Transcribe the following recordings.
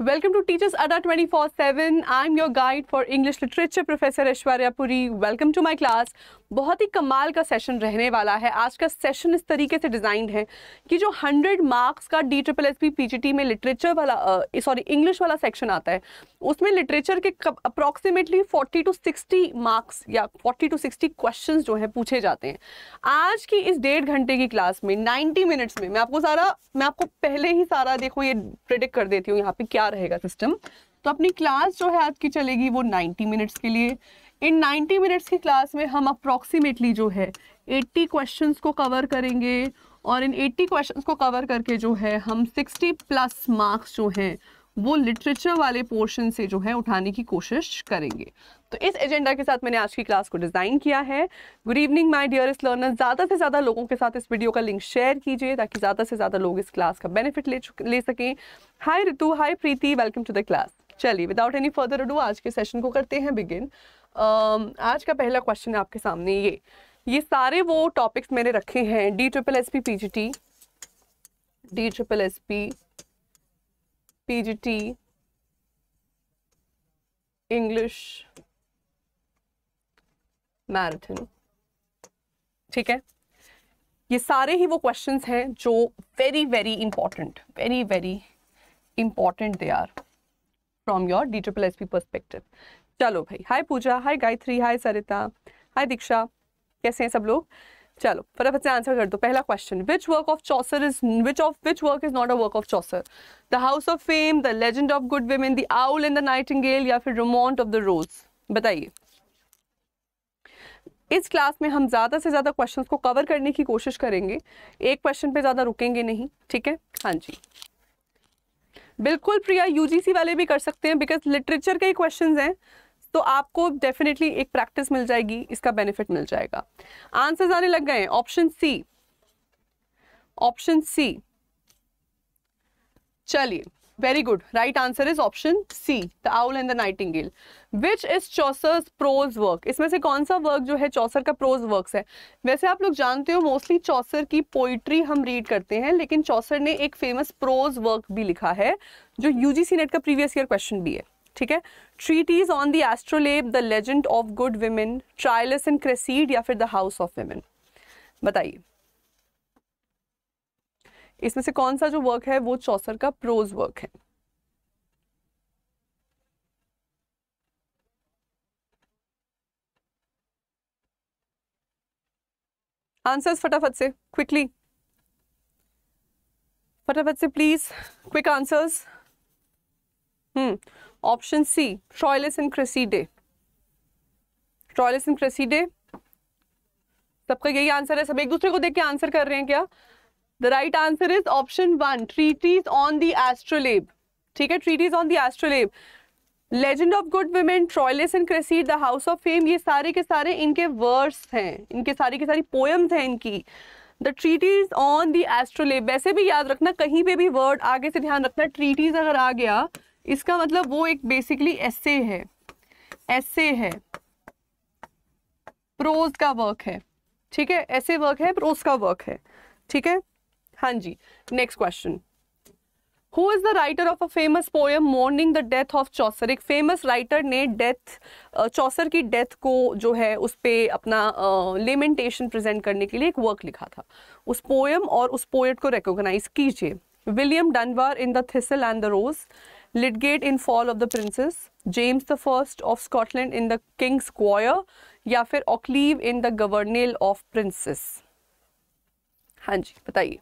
Welcome to Teachers Ada 24/7. I'm your guide for English Literature Professor Aishwarya Puri. Welcome to my class बहुत ही कमाल का session रहने वाला है आज का सेशन इस तरीके से डिज़ाइंड है कि जो हंड्रेड मार्क्स का डी ट्रिपल एस पी में लिटरेचर वाला सॉरी इंग्लिश वाला सेक्शन आता है उसमें लिटरेचर के approximately forty to sixty marks या फोर्टी टू सिक्सटी क्वेश्चन जो हैं पूछे जाते हैं आज की इस डेढ़ घंटे की क्लास में नाइन्टी मिनट्स में मैं आपको सारा मैं आपको पहले ही सारा देखो ये प्रिडिक्ट कर देती हूँ यहाँ पे क्या क्या रहेगा सिस्टम तो अपनी क्लास जो है आज की चलेगी वो 90 मिनट्स के लिए इन 90 मिनट्स की क्लास में हम अप्रॉक्सीमेटली जो है 80 क्वेश्चंस को कवर करेंगे और इन 80 क्वेश्चंस को कवर करके जो है हम 60 प्लस मार्क्स जो हैं वो लिटरेचर वाले पोर्शन से जो है उठाने की कोशिश करेंगे तो इस एजेंडा के साथ मैंने आज की क्लास को डिज़ाइन किया है good evening my dearest learner ज़्यादा से ज़्यादा लोगों के साथ इस वीडियो का लिंक शेयर कीजिए ताकि ज़्यादा से ज़्यादा लोग इस क्लास का बेनिफिट ले ले सकें hi Ritu hi Preeti welcome to the class चलिए विदाउट एनी फर्दर डू आज के सेशन को करते हैं बिगिन uh, आज का पहला क्वेश्चन है आपके सामने ये ये सारे वो टॉपिक्स मैंने रखे हैं D triple S P P G T D triple S P P G T English marathon ठीक है ये सारे ही वो क्वेश्चंस हैं जो very very important very very important they are from your D triple S P perspective चलो भाई हाय पूजा हाय गायत्री हाय सरिता हाय दीक्षा कैसे हैं सब लोग चलो फटाफट से आंसर कर दो पहला question which work of Chaucer is which of which work is not a work of Chaucer the house of fame the legend of good women the owl in the nightingale या फिर रोमोंट of the रोज बताइए इस class में हम ज़्यादा से ज़्यादा questions को कवर करने की कोशिश करेंगे एक क्वेश्चन पे ज़्यादा रुकेंगे नहीं ठीक है हाँ जी बिल्कुल प्रिया यूजीसी वाले भी कर सकते हैं बिकॉज लिटरेचर के ही क्वेश्चन हैं तो आपको डेफिनेटली एक प्रैक्टिस मिल जाएगी इसका बेनिफिट मिल जाएगा आंसर्स आने लग गए ऑप्शन सी ऑप्शन सी चलिए Very good. Right answer is option C, The Owl and the Nightingale. Which is Chaucer's prose work? इसमें से कौन सा वर्क जो है चौसर का प्रोज वर्क है वैसे आप लोग जानते हो मोस्टली चौसर की पोइट्री हम रीड करते हैं लेकिन चौसर ने एक फेमस प्रोज वर्क भी लिखा है जो यूजीसी नेट का प्रीवियस ईयर क्वेश्चन भी है ठीक है treatise on the astrolabe the legend of good women Troilus in Criseyde या फिर द हाउस ऑफ वेमेन बताइए इसमें से कौन सा जो वर्क है वो चौसर का प्रोज वर्क है आंसर्स फटाफट से क्विकली फटाफट से please quick answers hmm option C Troilus and Criseyde Troilus and Criseyde सबका यही आंसर है सब एक दूसरे को देख के आंसर कर रहे हैं क्या the right answer is option one treatise on the astrolabe ठीक है treatise on the astrolabe legend of good women Troilus and Criseyde the house of fame ये सारे के सारे इनके वर्ड्स हैं इनके सारी के सारी पोएम्स हैं इनकी the treatise on the astrolabe वैसे भी याद रखना कहीं पे भी वर्ड आगे से ध्यान रखना ट्रीटीज अगर आ गया इसका मतलब वो एक बेसिकली एसे है एसे है प्रोज का वर्क है ठीक है ऐसे वर्क है प्रोज का वर्क है ठीक है हाँ जी next question who is the writer of a famous poem mourning the death of Chaucer एक फेमस राइटर ने डेथ चौसर की डेथ को जो है उस पर अपना लेमेंटेशन प्रेजेंट करने के लिए एक वर्क लिखा था उस पोएम और उस पोएट को रिकोगनाइज कीजिए William Dunbar in the thistle and the rose Lydgate in fall of the princes James the first of Scotland in the king's quire या फिर Occleve in the governail of princes हाँ जी बताइए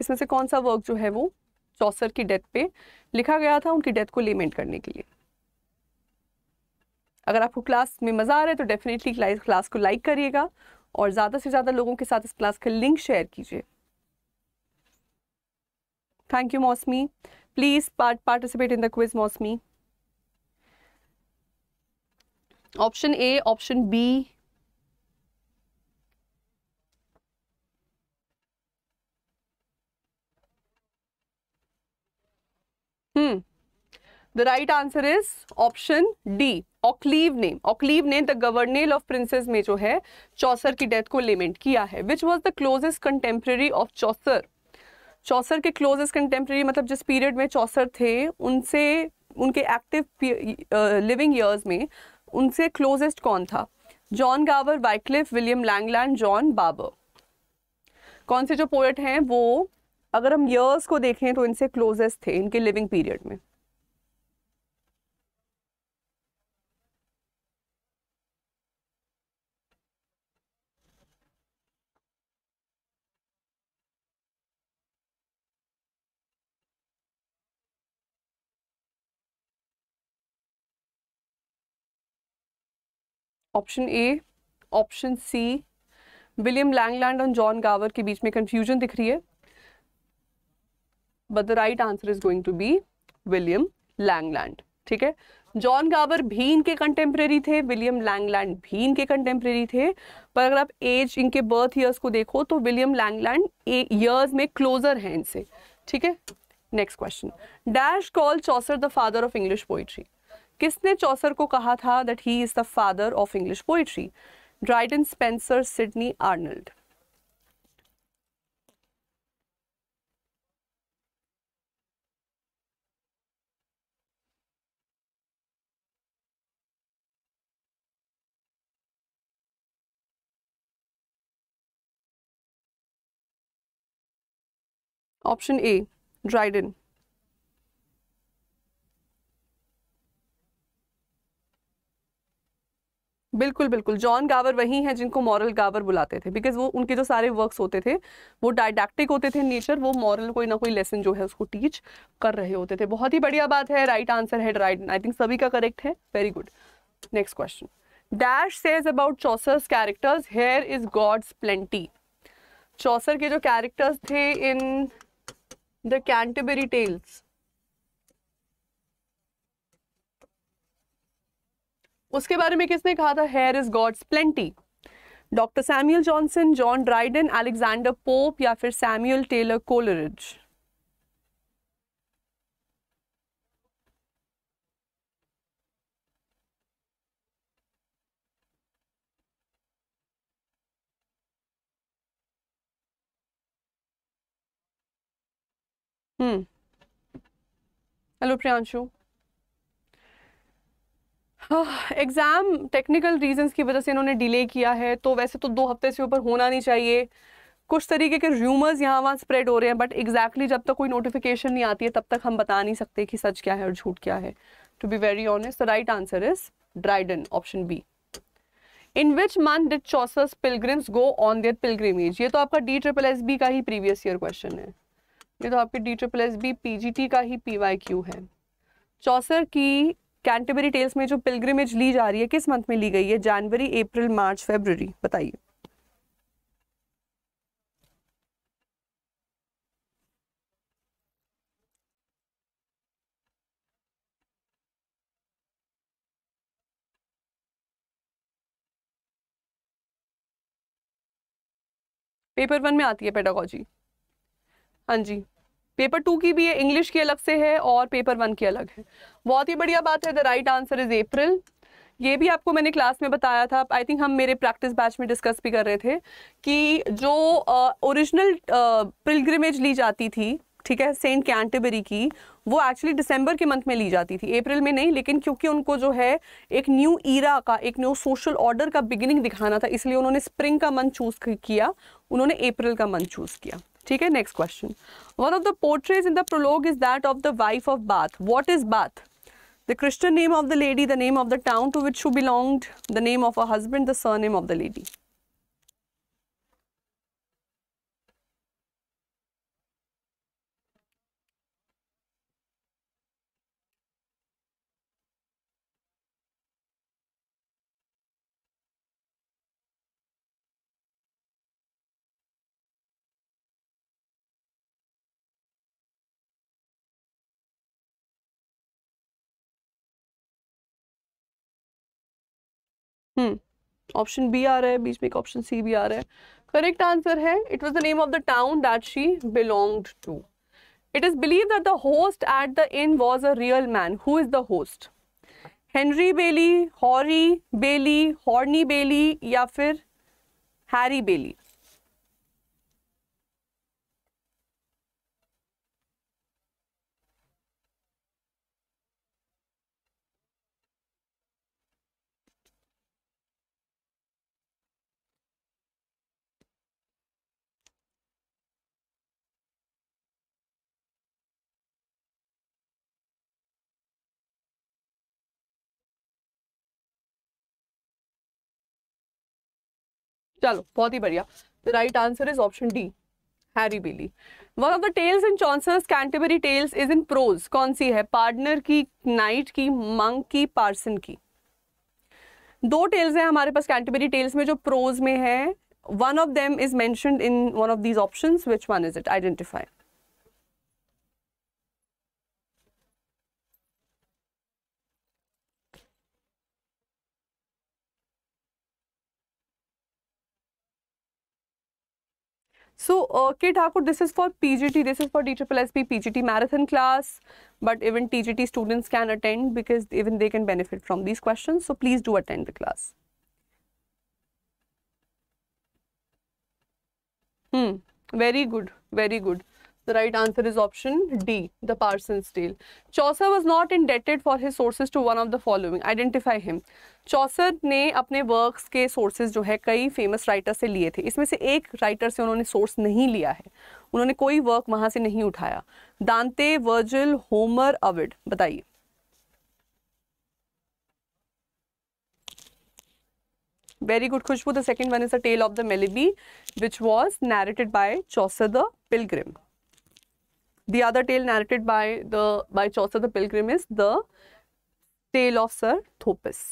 इसमें से कौन सा वर्क जो है वो चौसर की डेथ पे लिखा गया था उनकी डेथ को लेमेंट करने के लिए अगर आपको क्लास में मज़ा आ रहा है तो डेफिनेटली क्लास को लाइक करिएगा और ज़्यादा से ज़्यादा लोगों के साथ इस क्लास का लिंक शेयर कीजिए thank you Mousami please part participate in the quiz Mousami option A option B hmm the right answer is option D Occleve ने ऑक्लीव ने द गवर्नेल ऑफ प्रिंसेस में जो है चौसर की डेथ को लेमेंट किया है which was the closest contemporary of Chaucer Chaucer के क्लोजेस्ट कंटेम्प्रेरी मतलब जिस पीरियड में चौसर थे उनसे उनके एक्टिव लिविंग ईयर्स में उनसे क्लोजेस्ट कौन था John Gower Wycliffe William Langland John Barbour कौन से जो पोएट हैं वो अगर हम ईयर्स को देखें तो इनसे क्लोजेस्ट थे इनके लिविंग पीरियड में option A option C William Langland और जॉन गावर के बीच में कंफ्यूजन दिख रही है but the right answer is going to be William Langland ठीक है जॉन गाबर भी इनके कंटेम्प्रेरी थे विलियम लैंगलैंड भी इनके कंटेम्प्रेरी थे पर अगर आप एज इनके बर्थ ईयर्स को देखो तो विलियम लैंगलैंड ईयर्स में क्लोजर हैं इनसे ठीक है next question dash call Chaucer the father of English poetry किसने चौसर को कहा था that he is the father of English poetry Dryden Spenser Sidney Arnold option A Dryden बिल्कुल बिल्कुल जॉन गावर वही हैं जिनको मॉरल गावर बुलाते थे बिकॉज वो उनके जो सारे वर्क्स होते थे वो डायडेक्टिक होते थे नेचर वो मॉरल कोई ना कोई लेसन जो है उसको टीच कर रहे होते थे बहुत ही बढ़िया बात है राइट आंसर है राइट आई थिंक सभी का करेक्ट है very good next question dash says about Chaucer's characters here is God's plenty Chaucer के जो कैरेक्टर्स थे इन द Canterbury टेल्स उसके बारे में किसने कहा था here is God's plenty doctor Samuel Johnson John Dryden Alexander Pope या फिर Samuel Taylor Coleridge hello Priyanshu exam technical reasons की वजह से इन्होंने डिले किया है तो वैसे तो दो हफ्ते से ऊपर होना नहीं चाहिए कुछ तरीके के र्यूमर्स यहाँ वहाँ स्प्रेड हो रहे हैं बट एग्जैक्टली exactly जब तक कोई नोटिफिकेशन नहीं आती है तब तक हम बता नहीं सकते कि सच क्या है और झूठ क्या है to be very honest the right answer is Dryden option B in which month did चौसस pilgrims go on their pilgrimage ये तो आपका डी ट्रिपल एस बी का ही प्रीवियस ईयर क्वेश्चन है ये तो आपके D triple S B PGT का ही पी वाई क्यू है चौसर की कैंटेबरी टेल्स में जो पिलग्रिमेज ली जा रही है किस मंथ में ली गई है जनवरी अप्रैल मार्च फेब्रवरी बताइए पेपर वन में आती है पेडागोजी हाँ जी पेपर टू की भी है इंग्लिश की अलग से है और पेपर वन की अलग है बहुत ही बढ़िया बात है the right answer is April ये भी आपको मैंने क्लास में बताया था आई थिंक हम मेरे प्रैक्टिस बैच में डिस्कस भी कर रहे थे कि जो ओरिजिनल पिलग्रिमेज ली जाती थी ठीक है सेंट कैंटेबरी की वो एक्चुअली दिसंबर के मंथ में ली जाती थी अप्रैल में नहीं लेकिन क्योंकि उनको जो है एक न्यू ईरा का एक न्यू सोशल ऑर्डर का बिगिनिंग दिखाना था इसलिए उन्होंने स्प्रिंग का मंथ चूज़ किया उन्होंने अप्रैल का मंथ चूज़ किया ठीक है next question one of the portraits in the prologue is that of the wife of Bath what is the christian name of the lady the name of the town to which she belonged the name of her husband the surname of the lady hmm option B आ रहा है बीच में एक option C भी आ रहा है correct answer है it was the name of the town that she belonged to it is believe that the host at the inn was a real man who is the host Henry Bailey Horry Bailey Horny Bailey या फिर Harry Bailey चलो बहुत ही बढ़िया the right answer is option D Harry Bailey one of the tales in Chaucer's Canterbury Tales is in prose कौन सी है partner की night की मंग की पार्सन की दो टेल्स हैं हमारे पास कैंटेबरी टेल्स में जो प्रोज में है one of them is mentioned in one of these option which one is it identify So, uh, K. Thakur, this is for PGT, this is for DSSSP PGT marathon class, but even TGT students can attend because even they can benefit from these questions. So, please do attend the class. Hmm, very good, very good. The right answer is option D, the Parsons Tale. Chaucer was not indebted for his sources to one of the following. Identify him. Chaucer ने अपने works के sources जो है कई famous writer से लिए थे इसमें से एक राइटर से उन्होंने सोर्स नहीं लिया है उन्होंने कोई वर्क वहाँ से नहीं उठाया दांते वर्जिल होमर अविड बताइए very good khushbu the second one is the tale of the melody which was narrated by chaucer the pilgrim The other tale narrated by the by Chaucer the Pilgrim is the tale of Sir Thopas.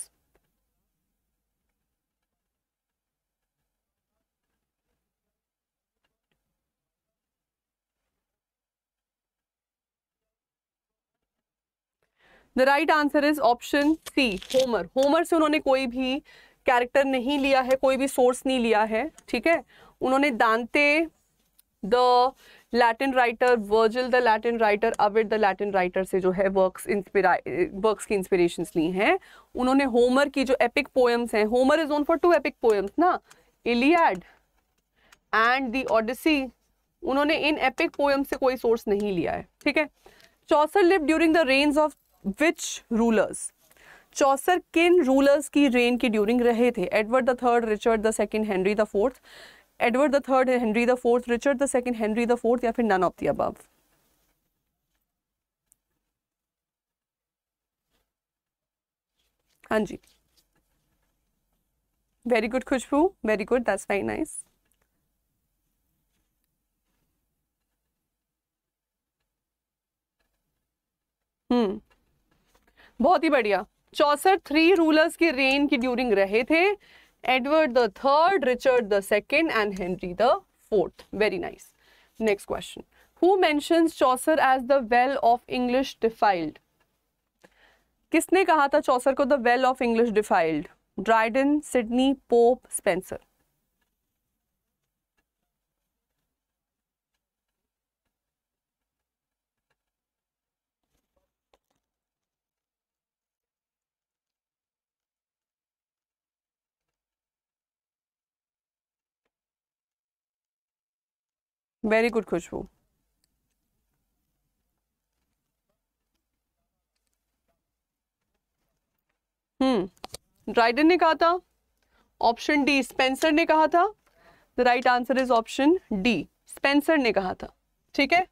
The right answer is option C Homer Homer से उन्होंने कोई भी character नहीं लिया है कोई भी source नहीं लिया है ठीक है उन्होंने Dante the Latin writer Virgil the Latin writer Ovid the Latin writer से जो है वर्क्स इंस्पिरा वर्क्स की इंस्पिरेशंस ली हैं उन्होंने होमर की जो एपिक पोएम्स हैं Homer is known for two epic poems ना इलियाड एंड द ओडिसी उन्होंने इन एपिक पोएम्स से कोई सोर्स नहीं लिया है ठीक है Chaucer live during the reigns of which rulers Chaucer किन रूलर्स की रेन की ड्यूरिंग रहे थे Edward the third Richard the second Henry the fourth Edward the third Henry the fourth Richard the second Henry the fourth या फिर none of the हाँ जी very good Khushboo very good that's very nice hmm बहुत ही बढ़िया Chaucer three rulers के reign की during रहे थे Edward the Third, Richard the Second, and Henry the Fourth. Very nice. Next question. Who mentions Chaucer as the well of English defiled? किसने कहा था चौसर को the well of English defiled? Dryden, Sidney, Pope, Spencer. Very good Khushboo hmm Dryden ने कहा था option D Spencer ने कहा था the right answer is option D Spencer ने कहा था ठीक है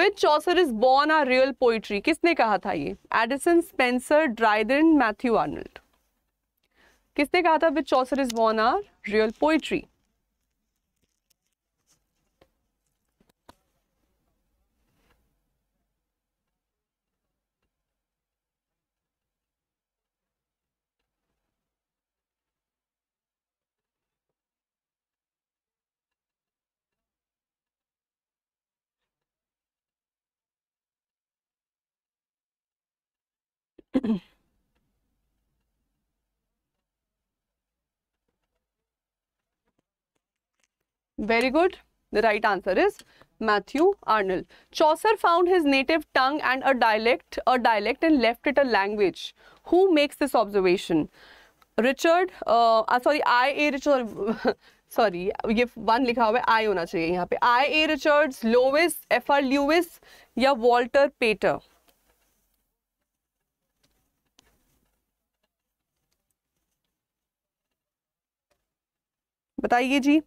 which Chaucer is born our real poetry किसने कहा था ये Addison Spencer Dryden Matthew Arnold किसने कहा था which Chaucer is born our real poetry Very good. The right answer is Matthew Arnold. Chaucer found his native tongue and a dialect, a dialect and left it a language. Who makes this observation? Richard, uh, uh, sorry, I. A. Richard, sorry ये one लिखा हुआ है I होना चाहिए यहाँ पे I A Richards Lewis F R Leavis या Walter Pater बताइए जी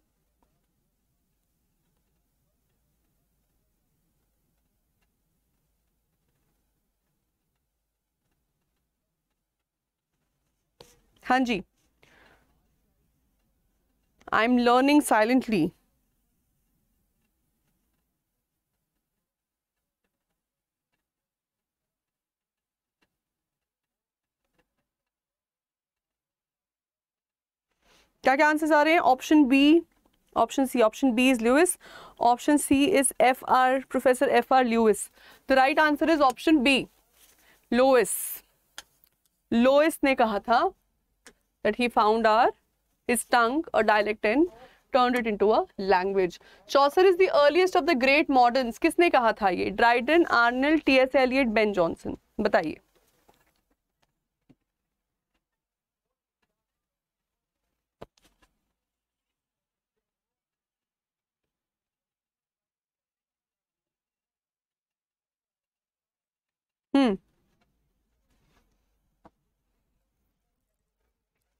हाँ जी आई एम लर्निंग साइलेंटली क्या क्या आंसर्स आ रहे हैं option B option C option B is Lewis option C is F R professor F R Leavis the right answer is option B Lewis Lewis ने कहा था that he found are is tongue और dialect and turned it into a language. Chaucer is the earliest of the great moderns. किसने कहा था ये Dryden Arnold T S Eliot Ben Jonson बताइए Hmm.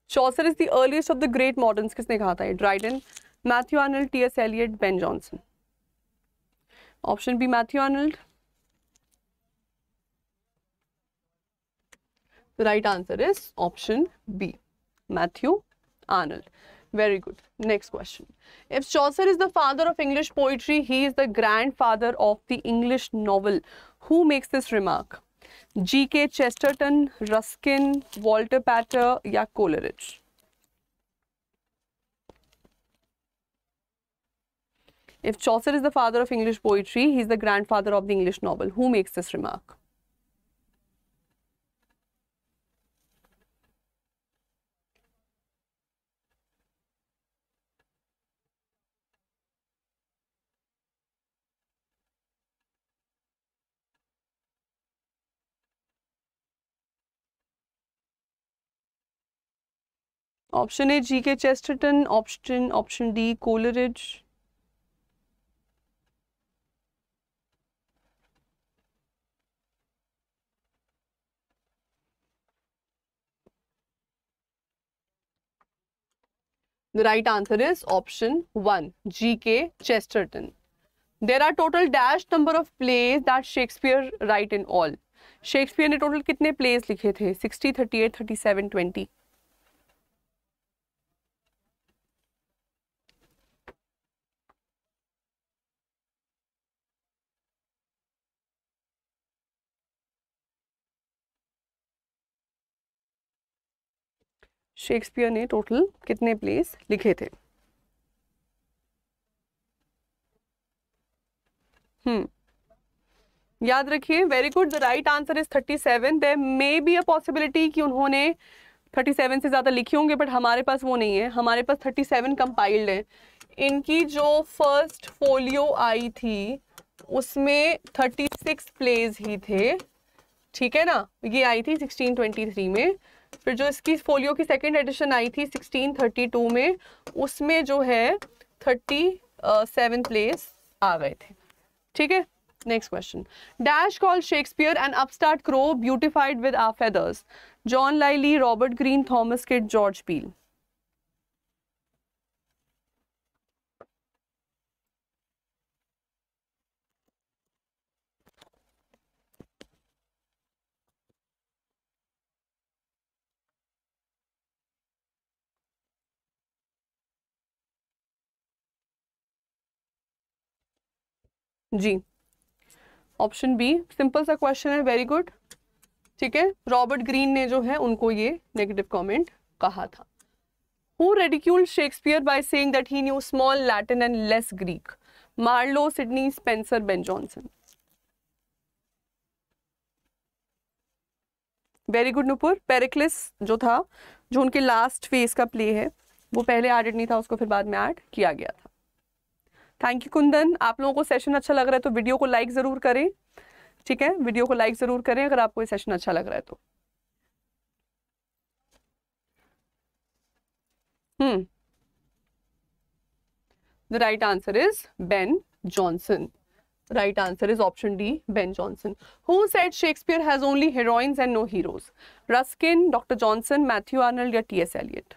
Chaucer is the earliest of the great moderns. Who has था ये? Dryden, Matthew Arnold, T.S. Eliot, Ben Jonson. Option B, Matthew Arnold. The right answer is option B, Matthew Arnold. Very good. Next question. If Chaucer is the father of English poetry, he is the grandfather of the English novel. Who makes this remark? G.K. Chesterton, Ruskin, Walter Pater या Coleridge. If Chaucer is the father of English poetry, he is the grandfather of the English novel. Who makes this remark? Option A G K Chesterton option option D Coleridge right answer is option one G K Chesterton there are total dash number of plays that Shakespeare wrote in all Shakespeare ने total कितने plays लिखे थे sixty thirty eight thirty seven twenty Shakespeare ने total कितने plays लिखे थे hmm याद रखिए very good the right answer is 37 there may be a possibility कि उन्होंने 37 से ज़्यादा लिखे होंगे बट हमारे पास वो नहीं है हमारे पास 37 कंपाइल्ड है इनकी जो फर्स्ट फोलियो आई थी उसमें 36 प्लेज ही थे ठीक है ना ये आई थी 1623 में फिर जो इसकी फोलियो की सेकेंड एडिशन आई थी 1632 में उसमें जो है थर्टी सेवन प्लेस आ गए थे ठीक है next question dash call Shakespeare and upstart crow beautified with our feathers John Lyly Robert Greene Thomas Kyd George Peele जी ऑप्शन बी सिंपल सा क्वेश्चन है वेरी गुड ठीक है रॉबर्ट ग्रीन ने जो है उनको ये नेगेटिव कमेंट कहा था who ridiculed Shakespeare by saying that he knew small Latin and less Greek Marlowe Sidney Spencer Ben Jonson very good Nupur Pericles जो था जो उनके लास्ट फेज का प्ले है वो पहले एडिट नहीं था उसको फिर बाद में एड किया गया था थैंक यू कुंदन आप लोगों को सेशन अच्छा लग रहा है तो वीडियो को लाइक ज़रूर करें ठीक है वीडियो को लाइक ज़रूर करें अगर आपको ये सेशन अच्छा लग रहा है तो the right answer is Ben Jonson right answer is option D Ben Jonson who said Shakespeare has only heroines and no heroes Ruskin doctor Johnson Matthew Arnold या टी एस एलियट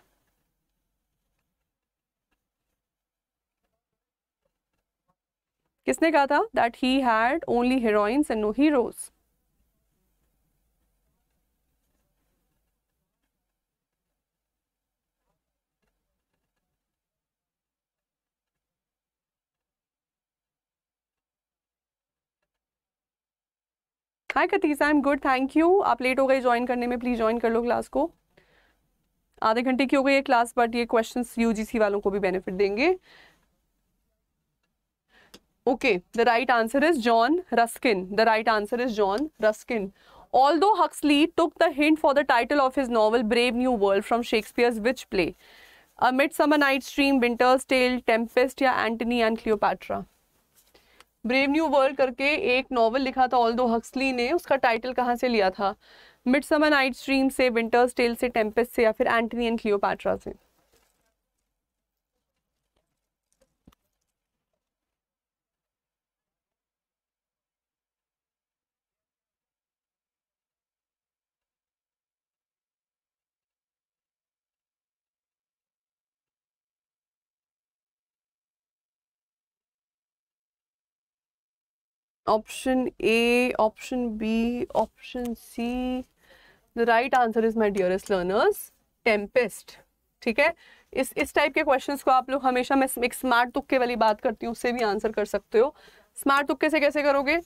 किसने कहा था that he had only heroines and no heroes hi कतीस I am good thank you आप late हो गए join करने में प्लीज़ ज्वाइन कर लो क्लास को आधे घंटे की हो गई है क्लास बट ये क्वेश्चंस यूजीसी वालों को भी बेनिफिट देंगे okay the right answer is John Ruskin the right answer is John Ruskin although Huxley took the hint for the title of his novel Brave new World from Shakespeare's which play a midsummer night dream Winter's Tale Tempest या Antony and Cleopatra Brave new World करके एक novel लिखा था all although Huxley ने उसका title कहाँ से लिया था मिड समर नाइट स्ट्रीम से विंटर्स टेल से टेम्पेस्ट से या फिर एंटनी एंड क्लियोपैट्रा से option A option B option C the right answer is my dearest learners Tempest ठीक है इस इस टाइप के क्वेश्चंस को आप लोग हमेशा मैं एक स्मार्ट तुक्के वाली बात करती हूँ उससे भी आंसर कर सकते हो स्मार्ट तुक्के से कैसे करोगे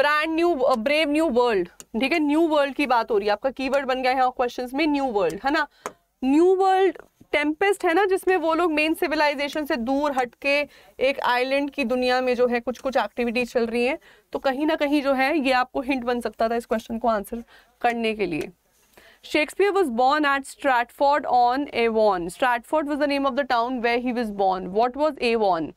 brand new brave new world ठीक है न्यू वर्ल्ड की बात हो रही है आपका कीवर्ड बन गया है क्वेश्चंस में न्यू वर्ल्ड है ना न्यू वर्ल्ड टेम्पेस्ट है ना जिसमें वो लोग मेन सिविलाइजेशन से दूर हटके एक आइलैंड की दुनिया में जो है कुछ कुछ एक्टिविटीज चल रही हैं तो कहीं ना कहीं जो है ये आपको हिंट बन सकता था इस क्वेश्चन को आंसर करने के लिए Shakespeare was born at Stratford on Avon Stratford was the name of the town where he was born what was Avon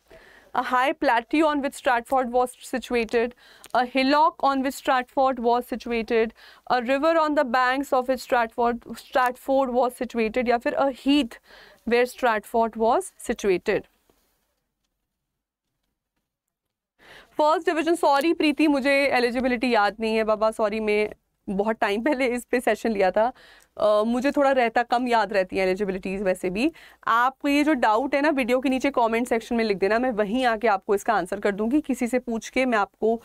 a high plateau on which Stratford was situated, a hillock on which Stratford was situated, a river on the banks of which Stratford, Stratford was situated, या फिर a heath where Stratford was situated. First division sorry Preeti मुझे eligibility याद नहीं है बाबा sorry मैं बहुत time पहले इस पे सेशन लिया था Uh, मुझे थोड़ा रहता कम याद रहती है एलिजिबिलिटीज़ वैसे भी आपको ये जो डाउट है ना वीडियो के नीचे कमेंट सेक्शन में लिख देना मैं वहीं आके आपको इसका आंसर कर दूंगी किसी से पूछ के मैं आपको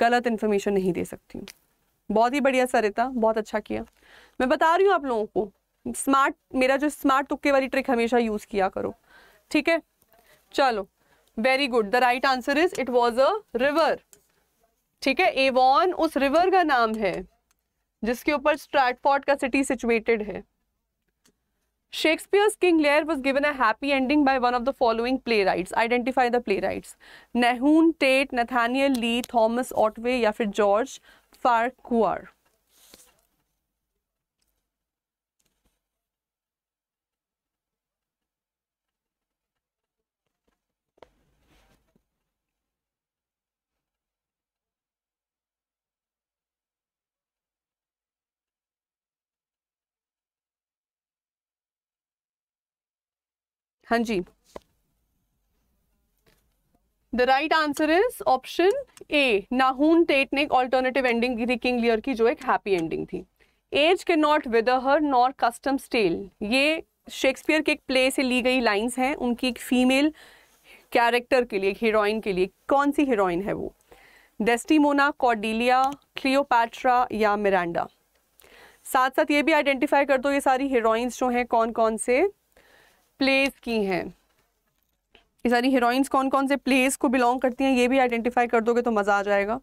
गलत इन्फॉर्मेशन नहीं दे सकती हूँ बहुत ही बढ़िया सरिता बहुत अच्छा किया मैं बता रही हूँ आप लोगों को स्मार्ट मेरा जो स्मार्ट तुक्के वाली ट्रिक हमेशा यूज़ किया करो ठीक है चलो very good the right answer is it was a river ठीक है एवॉन उस रिवर का नाम है जिसके ऊपर स्ट्रैटफोर्ड का सिटी सिचुएटेड है Shakespeare's King Lear was given a happy ending by one of the following playwrights identify the playwrights Nahum Tate Nathaniel Lee Thomas Otway या फिर जॉर्ज कुआर हाँ जी the right answer is option A Nahum Tate ने एक alternative ending दी थी king Lear की जो एक हैप्पी एंडिंग थी age cannot wither her nor custom stale ये शेक्सपियर के एक प्ले से ली गई लाइन्स हैं उनकी एक फीमेल कैरेक्टर के लिए एक हीरोइन के लिए कौन सी हीरोइन है वो डेस्टिमोना कॉडिलिया क्लियोपैट्रा या मिरांडा साथ साथ ये भी आइडेंटिफाई कर दो ये सारी हीरोइंस जो हैं कौन कौन से प्लेस की हैं ये सारी हीरोइंस कौन कौन से प्लेस को बिलोंग करती हैं ये भी आइडेंटिफाई कर दोगे तो मज़ा आ जाएगा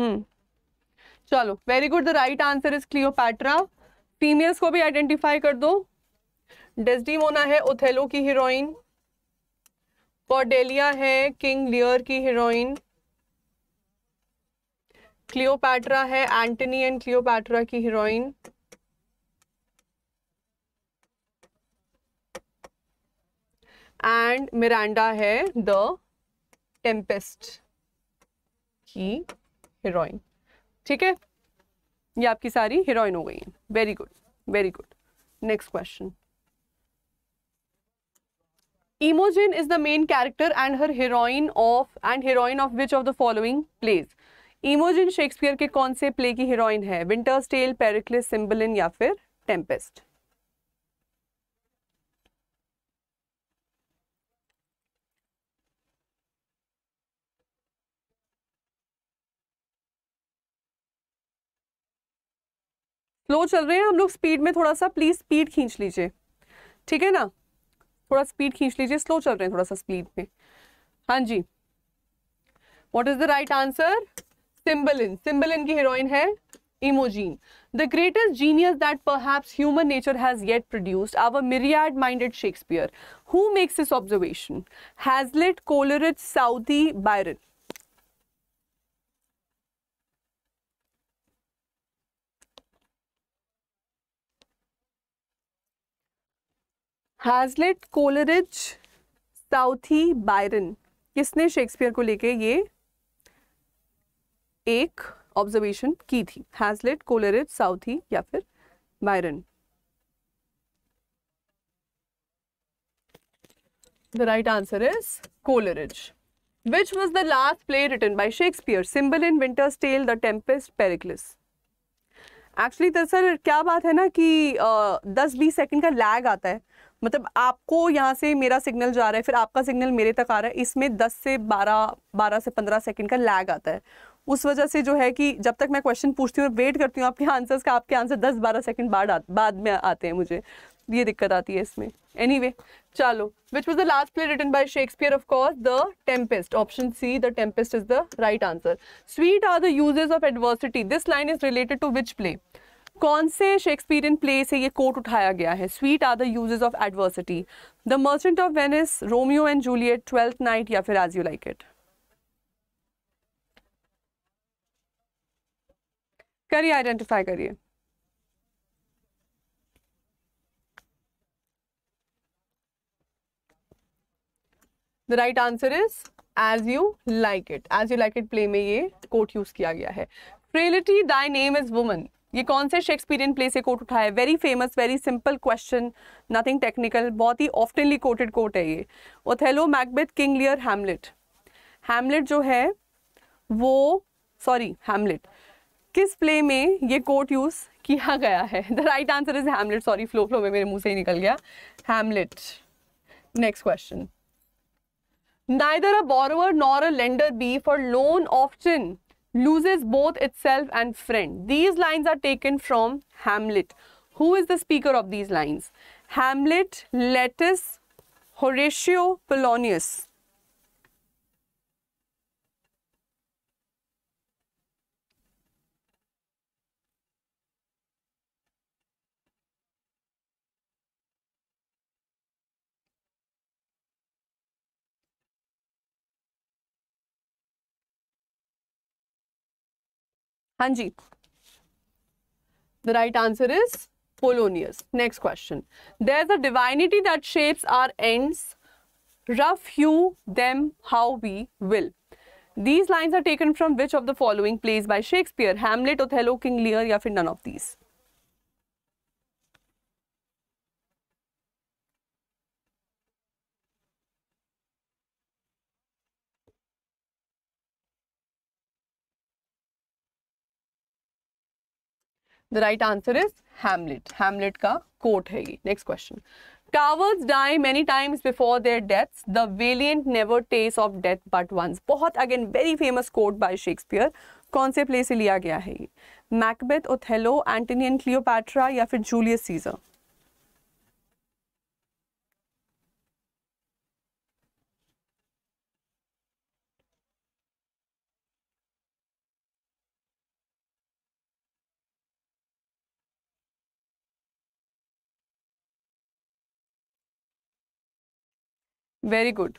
हम्म चलो very good the right answer is Cleopatra females को भी आइडेंटिफाई कर दो डेस्डीमोना है ओथेलो की हीरोइन कॉर्डेलिया है किंग लियर की हीरोइन क्लियोपैट्रा है एंटनी एंड क्लियोपैट्रा की हीरोइन एंड मिरांडा है द टेम्पेस्ट की हीरोइन ठीक है ये आपकी सारी हीरोइन हो गई है very good very good next question Imogen is the main character and her heroine of and heroine of which of the following plays Imogen Shakespeare के कौन से प्ले की हीरोइन है विंटर्स टेल पेरिक्लिस सिंबलिन या फिर टेम्पेस्ट स्लो चल रहे हैं हम लोग स्पीड में थोड़ा सा प्लीज स्पीड खींच लीजिए ठीक है ना थोड़ा स्पीड खींच लीजिए स्लो चल रहे हैं थोड़ा सा स्पीड में हाँ जी what is the right answer Cymbeline Cymbeline की हीरोइन है Imogen the greatest genius that perhaps human nature has yet produced our myriad minded Shakespeare who makes this observation Hazlitt Coleridge Southey Byron Hazlitt Coleridge Southey Byron किसने Shakespeare को लेके ये एक observation की थी हैजलेट कोलेरिज Southey या फिर Byron the right answer is Coleridge which was the last play written by Shakespeare Cymbeline Winter's Tale, the Tempest Pericles. Actually दरअसल क्या बात है ना कि दस बीस सेकेंड का लैग आता है मतलब आपको यहाँ से मेरा सिग्नल जा रहा है फिर आपका सिग्नल मेरे तक आ रहा है इसमें दस से बारह बारह से पंद्रह सेकेंड का लैग आता है उस वजह से जो है कि जब तक मैं क्वेश्चन पूछती हूँ वेट करती हूँ आपके आंसर्स का आपके आंसर दस बारह सेकेंड बाद बाद में आते हैं मुझे ये दिक्कत आती है इसमें एनी चलो which was the last play written by Shakespeare of course the Tempest option C the Tempest is the right answer sweet are the uses of adversity this line is related to which play कौन से Shakespearean play से ये coat उठाया गया है sweet are the uses of adversity the merchant of Venice Romeo and Juliet Twelfth Night या फिर as you like it करिए आइडेंटिफाई करिए the right answer is as you like it as you like it play में ये quote use किया गया है frailty thy name is woman ये कौन से शेक्सपीरियन प्ले से कोट उठाया है very famous very simple question nothing technical बहुत ही ऑफ्टनली कोटेड कोट है ये Othello Macbeth King Lear Hamlet Hamlet जो है वो सॉरी हैमलेट किस प्ले में ये कोट यूज़ किया गया है the right answer is Hamlet sorry flow flow में मेरे मुंह से ही निकल गया Hamlet next question neither a borrower nor a lender B for loan often loses both itself and friend. These lines are taken from Hamlet. Who is the speaker of these lines? Hamlet, Lettuce, Horatio, Polonius. Hanji. The right answer is Polonius. Next question. There's a divinity that shapes our ends, rough hew them how we will. These lines are taken from which of the following plays by Shakespeare? Hamlet, Othello, King Lear, या फिर none of these. The right answer is Hamlet Hamlet का quote है ये next question cowards die many times before their deaths. The valiant never taste of death but once बहुत again very famous quote by Shakespeare कौन से play से लिया गया है ये Macbeth Othello Antony and Cleopatra या फिर Julius Caesar very good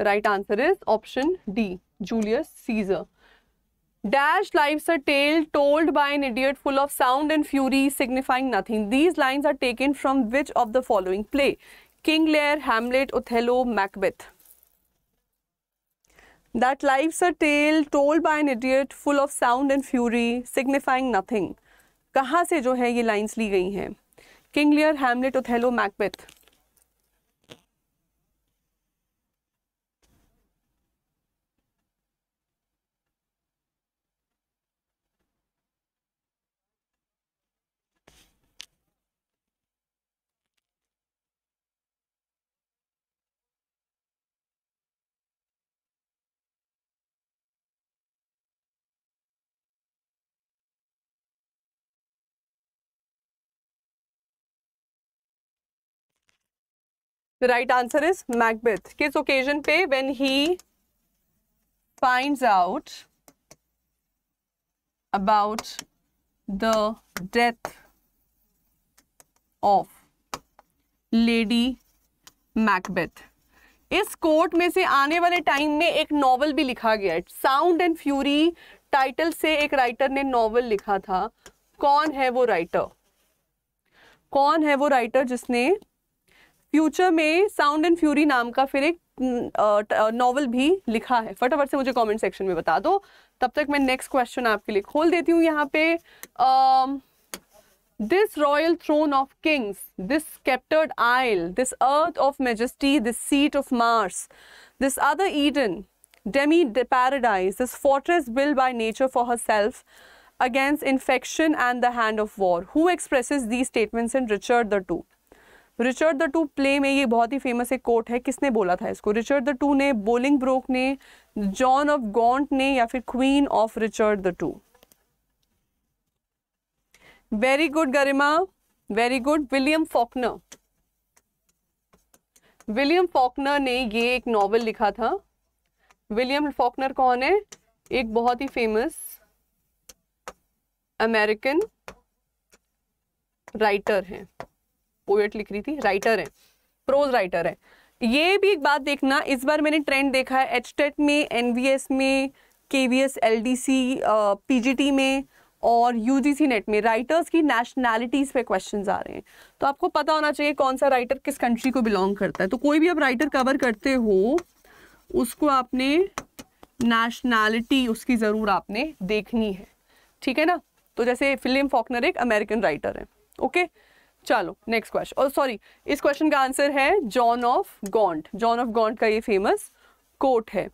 right answer is option D Julius Caesar dash life a tale told by an idiot full of sound and fury signifying nothing these lines are taken from which of the following play King Lear Hamlet Othello Macbeth that life a tale told by an idiot full of sound and fury signifying nothing कहाँ से जो है ये lines ली गई हैं King Lear Hamlet Othello Macbeth the right answer is Macbeth किस occasion पे when he find out about the death of lady Macbeth इस कोर्ट में से आने वाले टाइम में एक नॉवल भी लिखा गया है साउंड एंड फ्यूरी टाइटल से एक राइटर ने नॉवल लिखा था कौन है वो राइटर कौन है वो राइटर जिसने फ्यूचर में साउंड एंड फ्यूरी नाम का फिर एक नॉवल भी लिखा है फटाफट से मुझे कमेंट सेक्शन में बता दो तब तक मैं नेक्स्ट क्वेश्चन आपके लिए खोल देती हूँ यहाँ पे this royal throne of kings this sceptred isle this earth of majesty this seat of Mars this other Eden demi paradise this fortress built by nature for herself against infection and the hand of war who expresses these statements in Richard the two Richard the two play में ये बहुत ही famous एक coat है किसने बोला था इसको रिचर्ड द टू ने बोलिंग ब्रोक ने जॉन ऑफ गॉन्ट ने या फिर queen of Richard the two very good Garima very good William Faulkner William Faulkner ने ये एक नॉवल लिखा था विलियम फॉकनर कौन है एक बहुत ही फेमस अमेरिकन राइटर हैं पोएट लिख रही थी राइटर है प्रोज राइटर है ये भी एक बात देखना इस बार मैंने ट्रेंड देखा है एच e में एन में के वी एस एल में और यू नेट में राइटर्स की नेशनैलिटीज़ पे क्वेश्चन आ रहे हैं तो आपको पता होना चाहिए कौन सा राइटर किस कंट्री को बिलोंग करता है तो कोई भी आप राइटर कवर करते हो उसको आपने नेशनैलिटी उसकी ज़रूर आपने देखनी है ठीक है ना तो जैसे फिलिम फॉकनर एक अमेरिकन राइटर है ओके okay? चलो नेक्स्ट क्वेश्चन और सॉरी इस क्वेश्चन का आंसर है John of Gaunt John of Gaunt का ये फेमस कोट है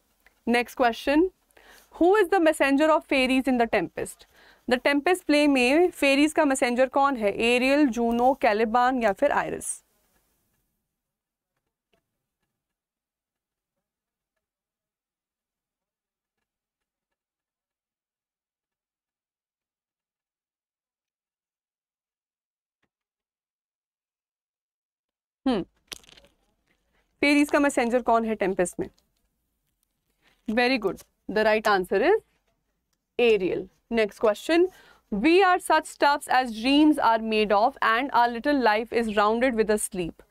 next question who is the messenger of fairies in the Tempest the Tempest play में फेरीज का मैसेंजर कौन है एरियल जूनो कैलिबान या फिर आयरस पेरिस का मैसेंजर कौन है टेम्पेस्ट में very good the right answer is Ariel next question we are such stuffs as dreams are made of and our little life is rounded with a sleep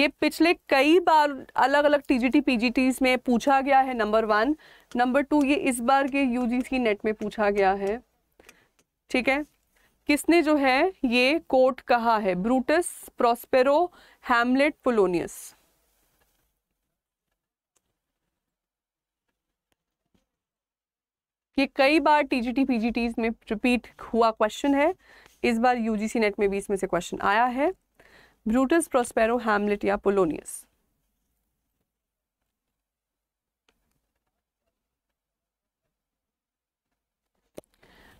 ये पिछले कई बार अलग अलग TGT PGTs में पूछा गया है नंबर वन नंबर टू ये इस बार के यूजीसी नेट में पूछा गया है ठीक है किसने जो है ये कोट कहा है ब्रूटस प्रोस्पेरो हैमलेट पोलोनियस ये कई बार टीजीटी पीजीटी में रिपीट हुआ क्वेश्चन है इस बार यूजीसी नेट में भी इसमें से क्वेश्चन आया है ब्रूटस प्रोस्पेरो हैमलेट या पोलोनियस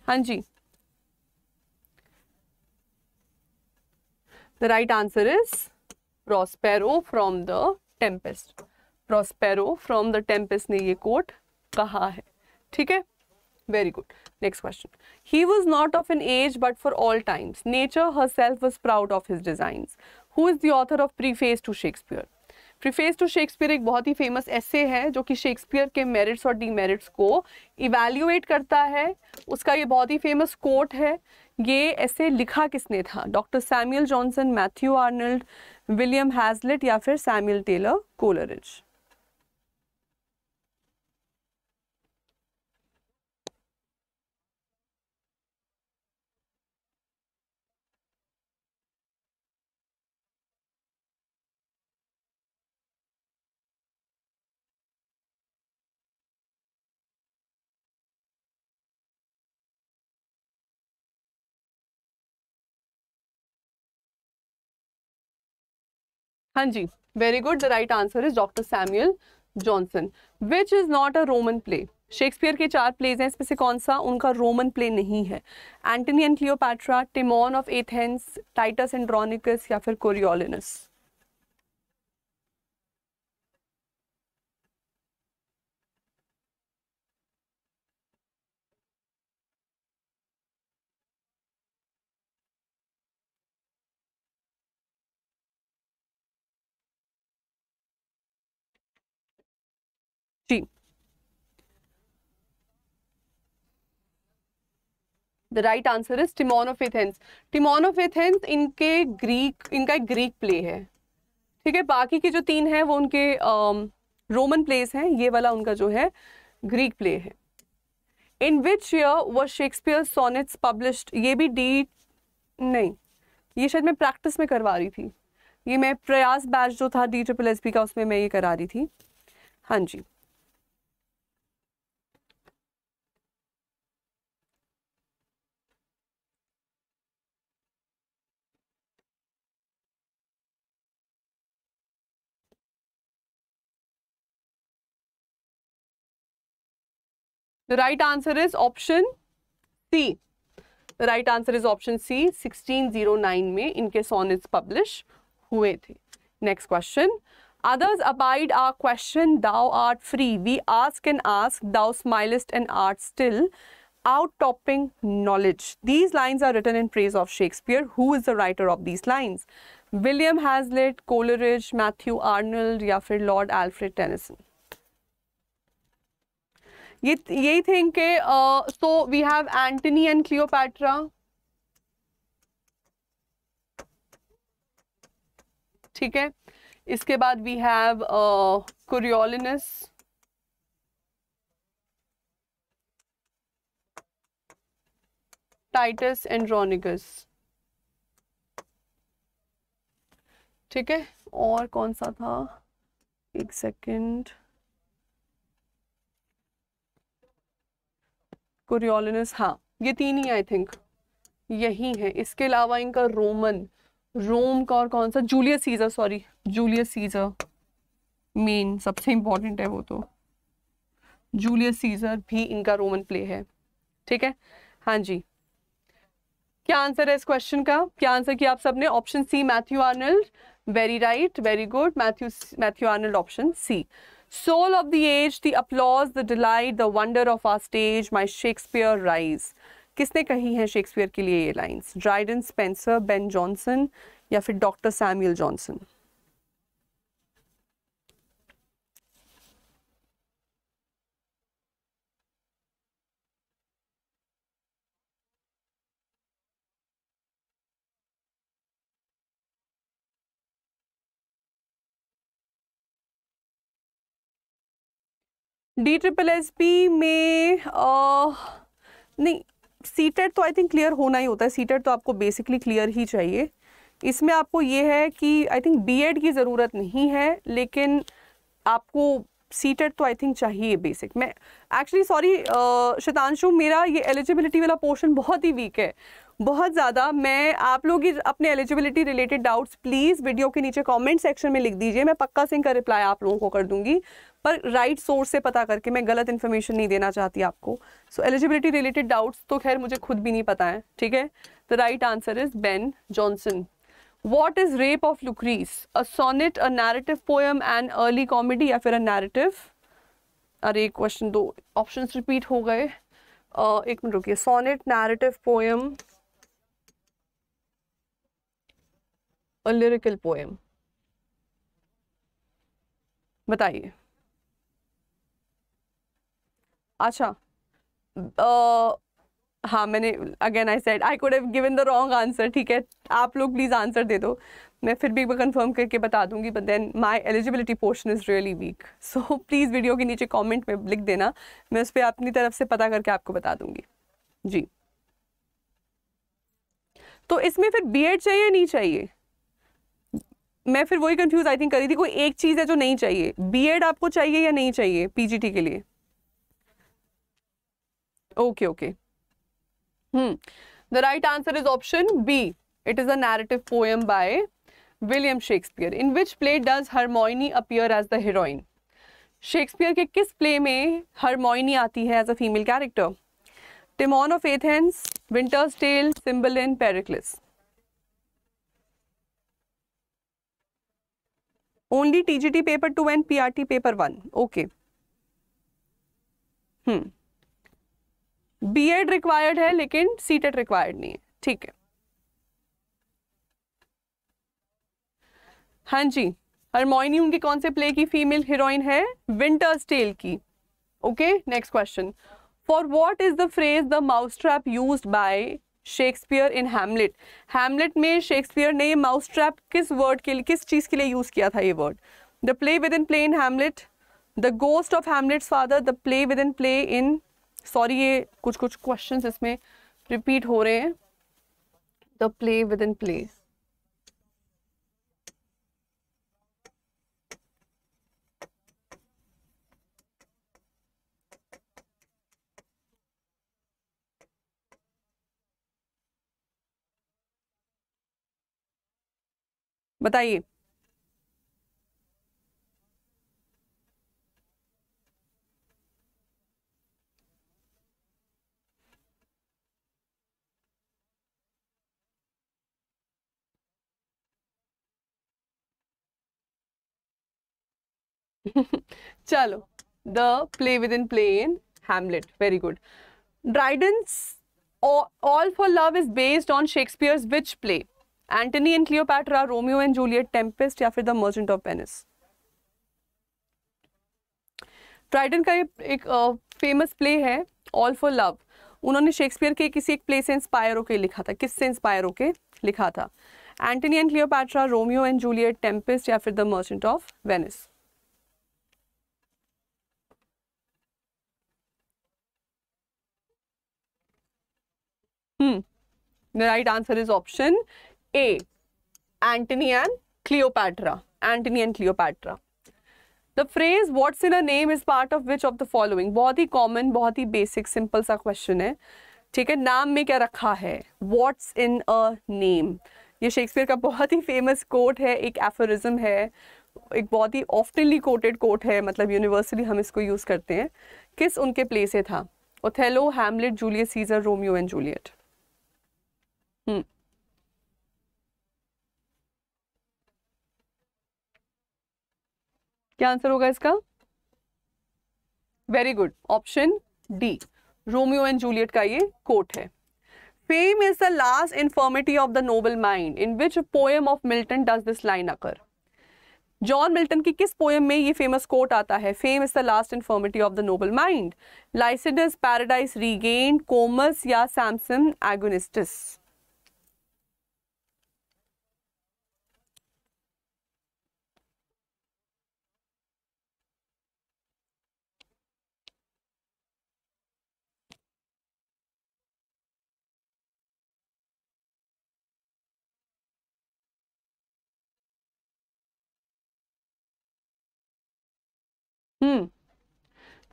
हाँ जी the right answer is Prospero from the Tempest Prospero from the Tempest ने ये कोट कहा है ठीक है very good next question he was not of an age but for all times nature herself was proud of his design who is the author of preface to Shakespeare preface to Shakespeare एक बहुत ही famous ऐसे है जो कि Shakespeare के merits और demerits को इवेल्यूएट करता है उसका ये बहुत ही फेमस कोट है ये ऐसे लिखा किसने था doctor Samuel Johnson Matthew Arnold William Hazlitt या फिर सैमुअल टेलर कोलरिज हाँ जी very good the right answer is doctor Samuel Johnson which is not a Roman play Shakespeare के चार प्लेज हैं इसमें से कौन सा उनका रोमन प्ले नहीं है Antony and Cleopatra Timon of Athens Titus and या फिर Coriolanus the right answer is Timon of Athens Timon of Athens इनके ग्रीक इनका एक ग्रीक प्ले है ठीक है बाकी के जो तीन हैं वो उनके रोमन um, प्लेस हैं ये वाला उनका जो है ग्रीक प्ले है in which year were Shakespeare sonnets published ये भी डी नहीं ये शायद मैं प्रैक्टिस में करवा रही थी ये मैं प्रयास बैच जो था डी ट्रिपल एस का उसमें मैं ये करा रही थी हाँ जी The right answer is option C. The right answer is option C. 1609 में इनके sonnets publish हुए थे. Next question. Others abide our question, thou art free. We ask and ask, thou smilest and art still. Outtopping knowledge. These lines are written in praise of Shakespeare. Who is the writer of these lines? William Hazlitt, Coleridge, Matthew Arnold, या फिर Lord Alfred Tennyson. ये यही think के so we have Antony and Cleopatra ठीक है इसके बाद we have Coriolanus Titus Andronicus ठीक है और कौन सा था एक सेकंड कुरियोलिनस हाँ ये तीन ही आई थिंक यही है इसके अलावा इनका रोमन रोम का और कौन सा Julius Caesar sorry Julius Caesar मेन सबसे इंपॉर्टेंट है वो तो जूलियस सीजर भी इनका रोमन प्ले है ठीक है हाँ जी क्या आंसर है इस क्वेश्चन का क्या आंसर किया आप सबने option C Matthew Arnold very right very good Matthew Matthew Arnold option C Soul of the age, the applause, the delight, the wonder of our stage, my Shakespeare rise. किसने कही है Shakespeare के लिए ये lines Dryden Spenser Ben Jonson या फिर doctor Samuel Johnson D triple S P में आ, uh, नहीं सीटेड तो आई थिंक क्लियर होना ही होता है सीटेड तो आपको बेसिकली क्लियर ही चाहिए इसमें आपको ये है कि आई थिंक बीएड की ज़रूरत नहीं है लेकिन आपको सीटेड तो आई थिंक चाहिए बेसिक मैं एक्चुअली सॉरी शतांशु मेरा ये एलिजिबिलिटी वाला पोर्शन बहुत ही वीक है बहुत ज़्यादा मैं आप लोग अपने eligibility related doubts please video के नीचे कमेंट सेक्शन में लिख दीजिए मैं पक्का सिंह का रिप्लाई आप लोगों को कर दूंगी पर राइट सोर्स से पता करके मैं गलत इन्फॉर्मेशन नहीं देना चाहती आपको सो एलिजिबिलिटी रिलेटेड डाउट्स तो खैर मुझे खुद भी नहीं पता है ठीक है the right answer is Ben Jonson what is Rape of Lucrece a sonnet a narrative poem and early comedy या फिर अ नैरेटिव अरे क्वेश्चन दो ऑप्शन रिपीट हो गए uh, एक मिनट रुकिए sonnet narrative poem a lyrical poem बताइए अच्छा हाँ मैंने again I said I could have given the wrong answer ठीक है आप लोग प्लीज़ आंसर दे दो मैं फिर भी एक बार कंफर्म करके बता दूंगी but then my eligibility portion is really weak so please video के नीचे कमेंट में लिख देना मैं उस पर अपनी तरफ से पता करके आपको बता दूंगी जी तो इसमें फिर बी चाहिए या नहीं चाहिए मैं फिर वही कंफ्यूज आई थिंक करी थी कोई एक चीज़ है जो नहीं चाहिए बी आपको चाहिए या नहीं चाहिए पीजीटी के लिए okay okay Hmm. The right answer is option B. It is a narrative poem by William Shakespeare. In which play does Hermione appear as the heroine? Shakespeare के किस प्ले में हरमोइनी आती है as a female character Timon of Athens Winter's Tale Cymbeline Pericles only TGT paper two and PRT paper one okay hmm BEd required है लेकिन CTET required e नहीं है ठीक है हाँ जी हरमोइनी उनके कौन से प्ले की फीमेल हीरोइन है विंटर्स टेल की okay next question for what is the phrase the mouse trap used by Shakespeare in Hamlet Hamlet में शेक्सपियर ने माउस ट्रैप किस वर्ड के लिए किस चीज़ के लिए यूज़ किया था ये word the play within play in Hamlet the ghost of Hamlet's father the play within play in sorry ये कुछ कुछ क्वेश्चंस इसमें रिपीट हो रहे हैं the play within play बताइए चलो the play within play in Hamlet very good Dryden's all for love is based on Shakespeare's which play Antony and Cleopatra Romeo and Juliet Tempest या फिर the merchant of Venice Dryden का एक famous play है all for love उन्होंने Shakespeare के किसी एक play से इंस्पायर होकर लिखा था किससे इंस्पायर होकर लिखा था Antony and Cleopatra Romeo and Juliet Tempest या फिर the merchant of Venice Hmm. The right answer is option A. Antony and Cleopatra. Antony and the phrase what's in a name is part of which of the following बहुत ही common बहुत ही basic simple सा question है ठीक है नाम में क्या रखा है व्हाट्स इन अ नेम ये शेक्सपियर का बहुत ही फेमस कोट है एक एफरिज्म है एक बहुत ही ऑफ्टनली कोटेड कोट है मतलब यूनिवर्सली हम इसको यूज़ करते हैं किस उनके प्ले से था Othello Hamlet Julius Caesar Romeo and Juliet क्या आंसर होगा इसका very good option D Romeo and Juliet का ये कोट है fame is the last infirmity of the noble mind in which poem of Milton does this line occur John Milton की किस poem में ये फेमस कोट आता है fame is the last infirmity of the noble mind Lycidas Paradise Regained Comus या Samson एगोनिस्टिस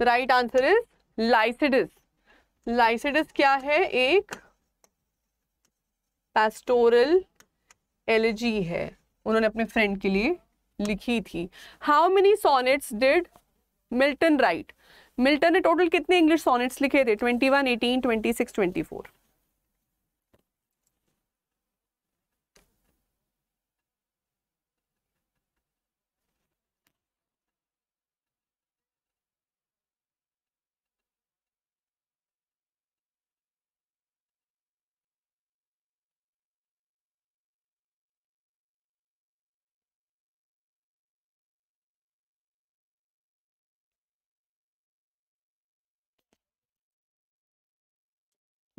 the right answer is Lycidas Lycidas क्या है एक पेस्टोरल एलर्जी है उन्होंने अपने फ्रेंड के लिए लिखी थी how many sonnets did Milton write Milton ने टोटल कितने इंग्लिश सोनेट्स लिखे थे twenty one eighteen twenty six twenty four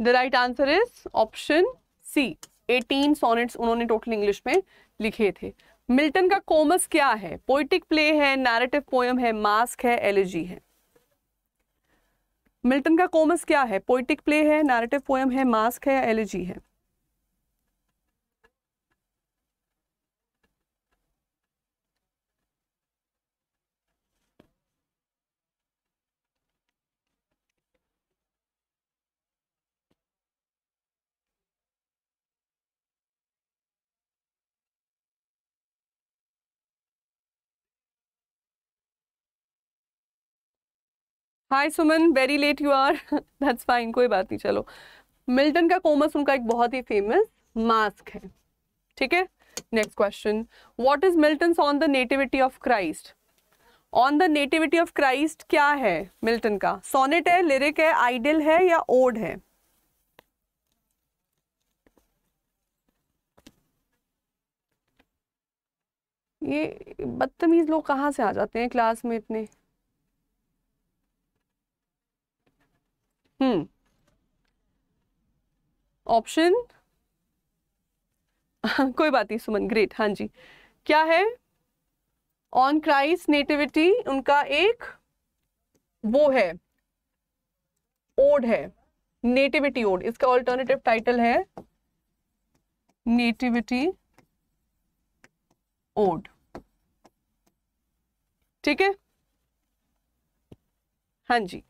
the right answer is option C 18 sonnets उन्होंने टोटल इंग्लिश में लिखे थे मिल्टन का कॉमर्स क्या है पोइटिक प्ले है नैरेटिव पोयम है मास्क है एलिजी है मिल्टन का कॉमर्स क्या है पोइटिक प्ले है नैरेटिव पोयम है मास्क है एलिजी है हाय सुमन very late you are that's fine कोई बात नहीं चलो मिल्टन का कोमस उनका एक बहुत ही फेमस मास्क है ठीक है next question what is Milton on the Nativity of Christ on the Nativity of Christ क्या है मिल्टन का सोनेट है लिरिक है आइडियल है या ओड है ये बदतमीज लोग कहाँ से आ जाते हैं क्लास में इतने ऑप्शन hmm. कोई बात नहीं सुमन ग्रेट हाँ जी क्या है ऑन क्राइस नेटिविटी उनका एक वो है ओड है नेटिविटी ओड इसका ऑल्टरनेटिव टाइटल है नेटिविटी ओड ठीक है हाँ जी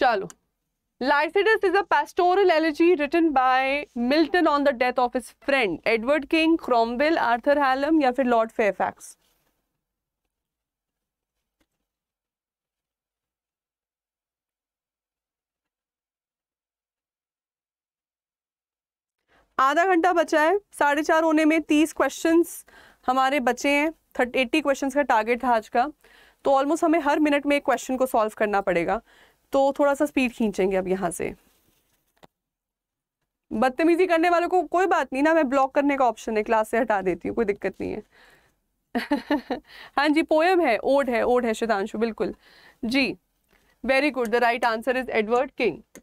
चलो Lycidas is a pastoral elegy written by Milton on the death of his friend Edward King Cromwell Arthur Hallam या फिर लॉर्ड फेफैक्स आधा घंटा बचा है साढ़े चार होने में तीस क्वेश्चंस हमारे बचे हैं थर्ट एट्टी क्वेश्चन का टारगेट था आज का तो ऑलमोस्ट हमें हर मिनट में एक क्वेश्चन को सॉल्व करना पड़ेगा तो थोड़ा सा स्पीड खींचेंगे अब यहाँ से बदतमीजी करने वालों को कोई बात नहीं ना मैं ब्लॉक करने का ऑप्शन है क्लास से हटा देती हूँ कोई दिक्कत नहीं है हाँ जी पोएम है ओड है ओड है शितांशु बिल्कुल जी very good the right answer is Edward King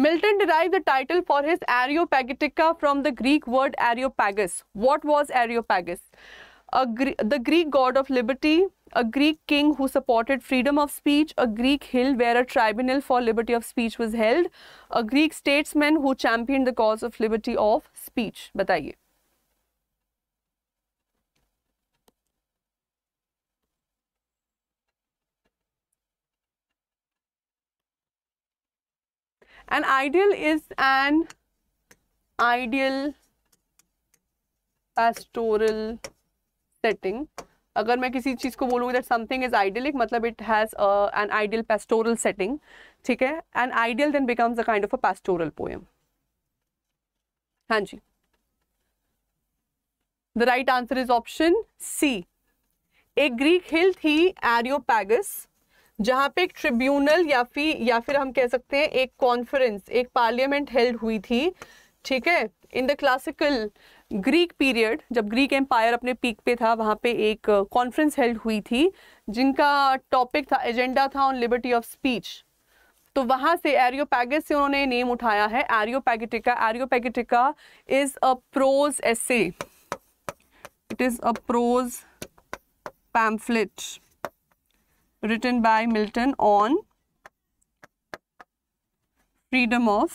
Milton derive the title for his Areopagitica from the Greek word Areopagus what was Areopagus the Greek god of liberty a Greek king who supported freedom of speech, a Greek hill where a tribunal for liberty of speech was held, a Greek statesman who championed the cause of liberty of speech. बताइए An ideal is an ideal pastoral setting अगर मैं किसी चीज़ को बोलूँगी that something is idyllic मतलब it has an ideal pastoral setting ठीक है and ideal then becomes a kind of a pastoral poem हाँ जी the right answer is option C एक ग्रीक हिल थी एरियोपैगस जहाँ पे एक ट्रिब्यूनल या फिर या फिर हम कह सकते हैं एक कॉन्फ्रेंस एक पार्लियामेंट हेल्ड हुई थी ठीक है in the classical Greek period जब ग्रीक एम्पायर अपने पीक पे था वहाँ पे एक कॉन्फ्रेंस uh, हेल्ड हुई थी जिनका टॉपिक था एजेंडा था ऑन लिबर्टी ऑफ स्पीच तो वहाँ से एरियोपैगस से उन्होंने नेम उठाया है Areopagitica Areopagitica is a prose essay it is a prose pamphlet written by Milton on freedom of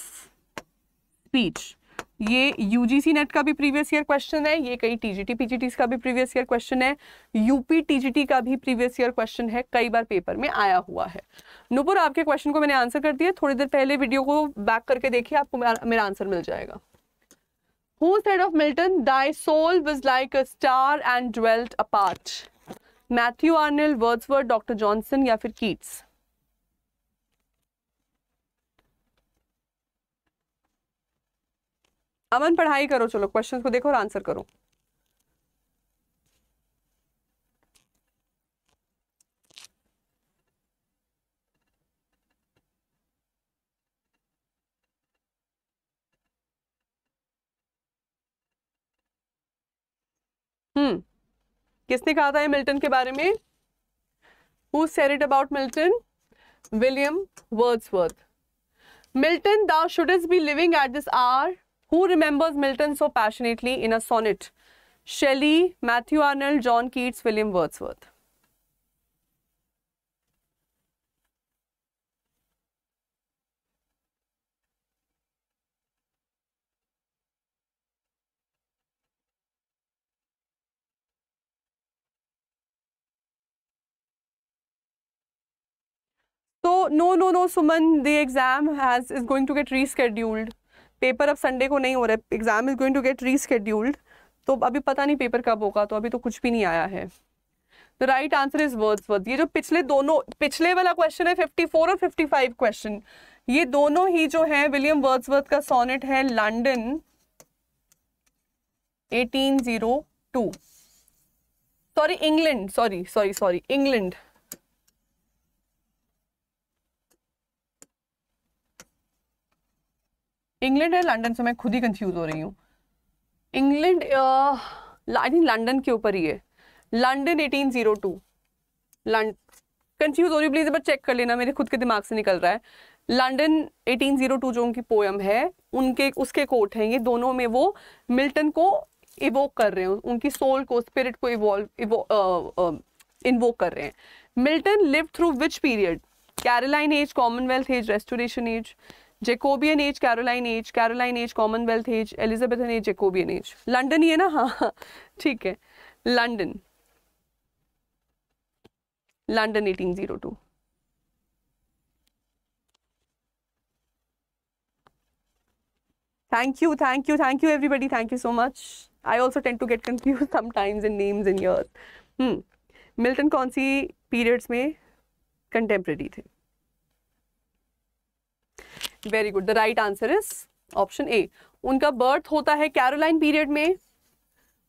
speech ये यूजीसी नेट का भी प्रीवियस ईयर क्वेश्चन है ये कई टीजीटी पीजीटी का भी प्रीवियस ईयर क्वेश्चन है यूपी टीजीटी का भी प्रीवियस ईयर क्वेश्चन है कई बार पेपर में आया हुआ है नुपुर आपके क्वेश्चन को मैंने आंसर कर दिया थोड़ी देर पहले वीडियो को बैक करके देखिए आपको मेरा आंसर मिल जाएगा who said of Milton thy soul was like a star and dwelt apart Matthew Arnold Wordsworth Doctor Johnson या फिर कीट्स अमन पढ़ाई करो चलो क्वेश्चन को देखो और आंसर करो हम्म किसने कहा था ये मिल्टन के बारे में who said it about Milton William Wordsworth Milton thou shouldst be living at this hour Who remembers Milton so passionately in a sonnet? Shelley, Matthew Arnold, John Keats, William Wordsworth. So, no, no, no, Suman, the exam has is going to get rescheduled. Paper अब Sunday को नहीं हो रहा है exam is going to get rescheduled तो अभी पता नहीं पेपर कब होगा तो अभी तो कुछ भी नहीं आया है the right answer is Wordsworth ये जो पिछले दोनों पिछले वाला क्वेश्चन है 54 और 55 क्वेश्चन ये दोनों ही जो है विलियम वर्ड्स वर्थ का सोनेट है London 1802 sorry England sorry sorry sorry England England या लंडन से मैं खुद ही कंफ्यूज हो रही हूँ इंग्लैंड आई थिंक लंडन के ऊपर ही है लंडन 1802 जीरो टू कंफ्यूज हो रही प्लीज़ एक बार चेक कर लेना मेरे खुद के दिमाग से निकल रहा है लंडन 1802 जो उनकी पोएम है उनके उसके कोट हैं ये दोनों में वो मिल्टन को इवोक कर रहे हैं उनकी सोल को स्पिरिट को इवॉल्व इन्वोक uh, uh, कर रहे हैं Milton live through which period Caroline age Commonwealth age Restoration age Jacobean age Caroline age Caroline age Commonwealth age Elizabethan age Jacobean age London ही है ना हाँ, हाँ ठीक है London London 1802 thank you thank you thank you everybody thank you so much I also tend to get confuse sometimes in names in your Milton कौन सी periods में कंटेम्प्रेरी थे very good the right answer is option A उनका birth होता है Caroline period में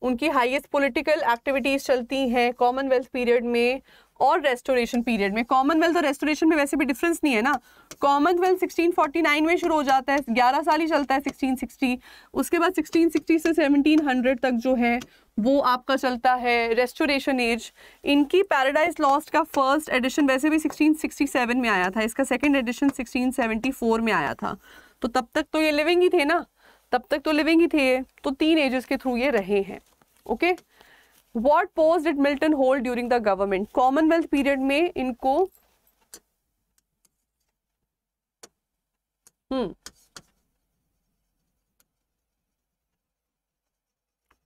उनकी highest political activities चलती हैं कॉमनवेल्थ पीरियड में और रेस्टोरेशन पीरियड में कॉमनवेल्थ और रेस्टोरेशन में वैसे भी डिफरेंस नहीं है ना कॉमनवेल्थ 1649 में शुरू हो जाता है 11 साल ही चलता है 1660 उसके बाद 1660 से 1700 तक जो है वो आपका चलता है रेस्टोरेशन एज इनकी पैराडाइज लॉस्ट का फर्स्ट एडिशन वैसे भी 1667 में आया था इसका सेकंड एडिशन 1674 में आया था तो तब तक तो ये लिविंग ही थे ना तब तक तो लिविंग ही थे तो तीन एजेस के थ्रू ये रहे हैं okay what post did Milton hold during the government Commonwealth period में इनको हम्म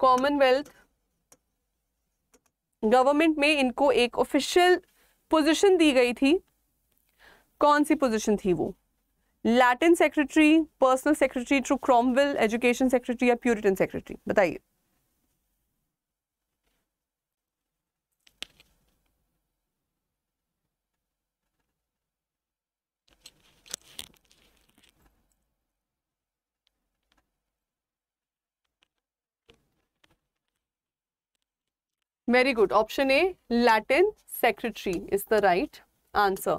कॉमनवेल्थ गवर्नमेंट में इनको एक ऑफिशियल पोजीशन दी गई थी कौन सी पोजीशन थी वो Latin secretary personal secretary through Cromwell education secretary या प्यूरिटन सेक्रेटरी बताइए Very good. Option A, Latin secretary is the right answer.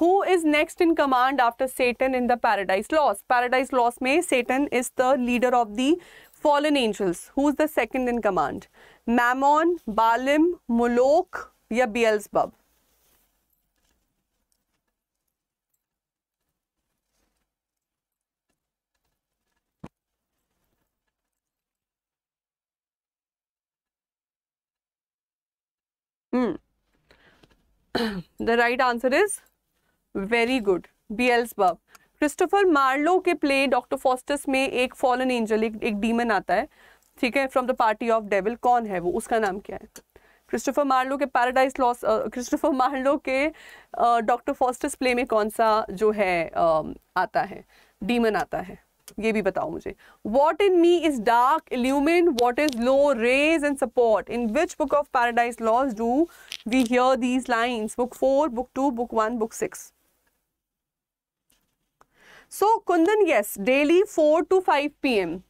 Who is next in command after Satan in the Paradise Lost? Paradise Lost may Satan is the leader of the fallen angels. Who's the second in command? Mammon, Balim, Moloch, ya Beelzebub? The right answer is very good B else Beelzebub Christopher Marlowe के play Doctor Faustus में एक fallen angel एक, एक demon आता है ठीक है from the party of devil कौन है वो उसका नाम क्या है क्रिस्टोफर मार्लो के पैराडाइज लॉस क्रिस्टोफर मार्लो के डॉक्टर फोस्टस प्ले में कौन सा जो है uh, आता है डीमन आता है ये भी बताओ मुझे what in me is dark illumine what is low raise and support in which book of Paradise Lost do we hear these lines book four book two book one book six so Kundan yes daily four two five PM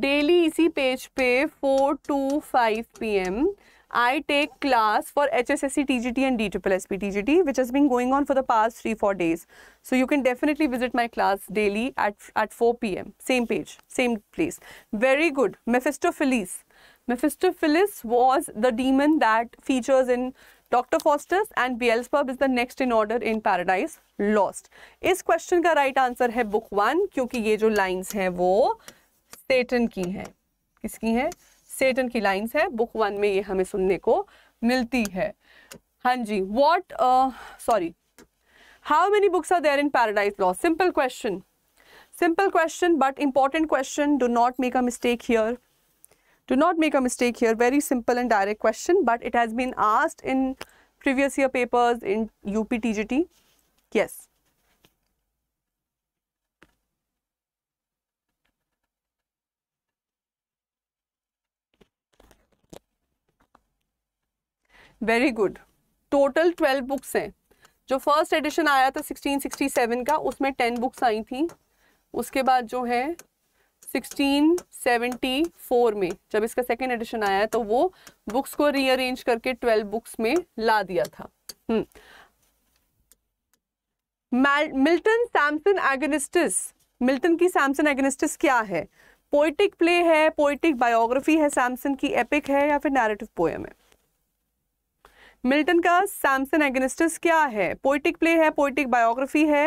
daily इसी page पे four two five PM I take class for HSSC, TGT and DSSSP TGT which has been going on for the past three four days. So you can definitely visit my class daily at, at four p.m. Same page, same place. Very good. Mephistopheles. Mephistopheles was the demon that features in Doctor Faustus and Beelzebub is the next in order in Paradise Lost. इस question का right answer है book one क्योंकि ये जो lines हैं वो Satan की हैं. किसकी हैं? सेटन की लाइंस है बुक वन में ये हमें सुनने को मिलती है हाँ जी what sorry how many books are there in Paradise लॉ simple question simple question but important question do not make a mistake here do not make a mistake here very simple and direct question but it has been asked in previous year papers in UP TGT yes very good total twelve books हैं जो first edition आया था 1667 का उसमें ten books I थी उसके बाद जो है 1674 में जब इसका सेकेंड एडिशन आया तो वो बुक्स को रीअरेंज करके ट्वेल्व बुक्स में ला दिया था मिल्टन सैमसन एगनिस्टिस मिल्टन की सैमसन एगनिस्टिस क्या है पोइटिक प्ले है पोइटिक बायोग्राफी है सैमसन की एपिक है या फिर नैरेटिव पोएम है मिल्टन का सैमसन एग्निस्टस क्या है पोइटिक प्ले है पोइटिक बायोग्राफी है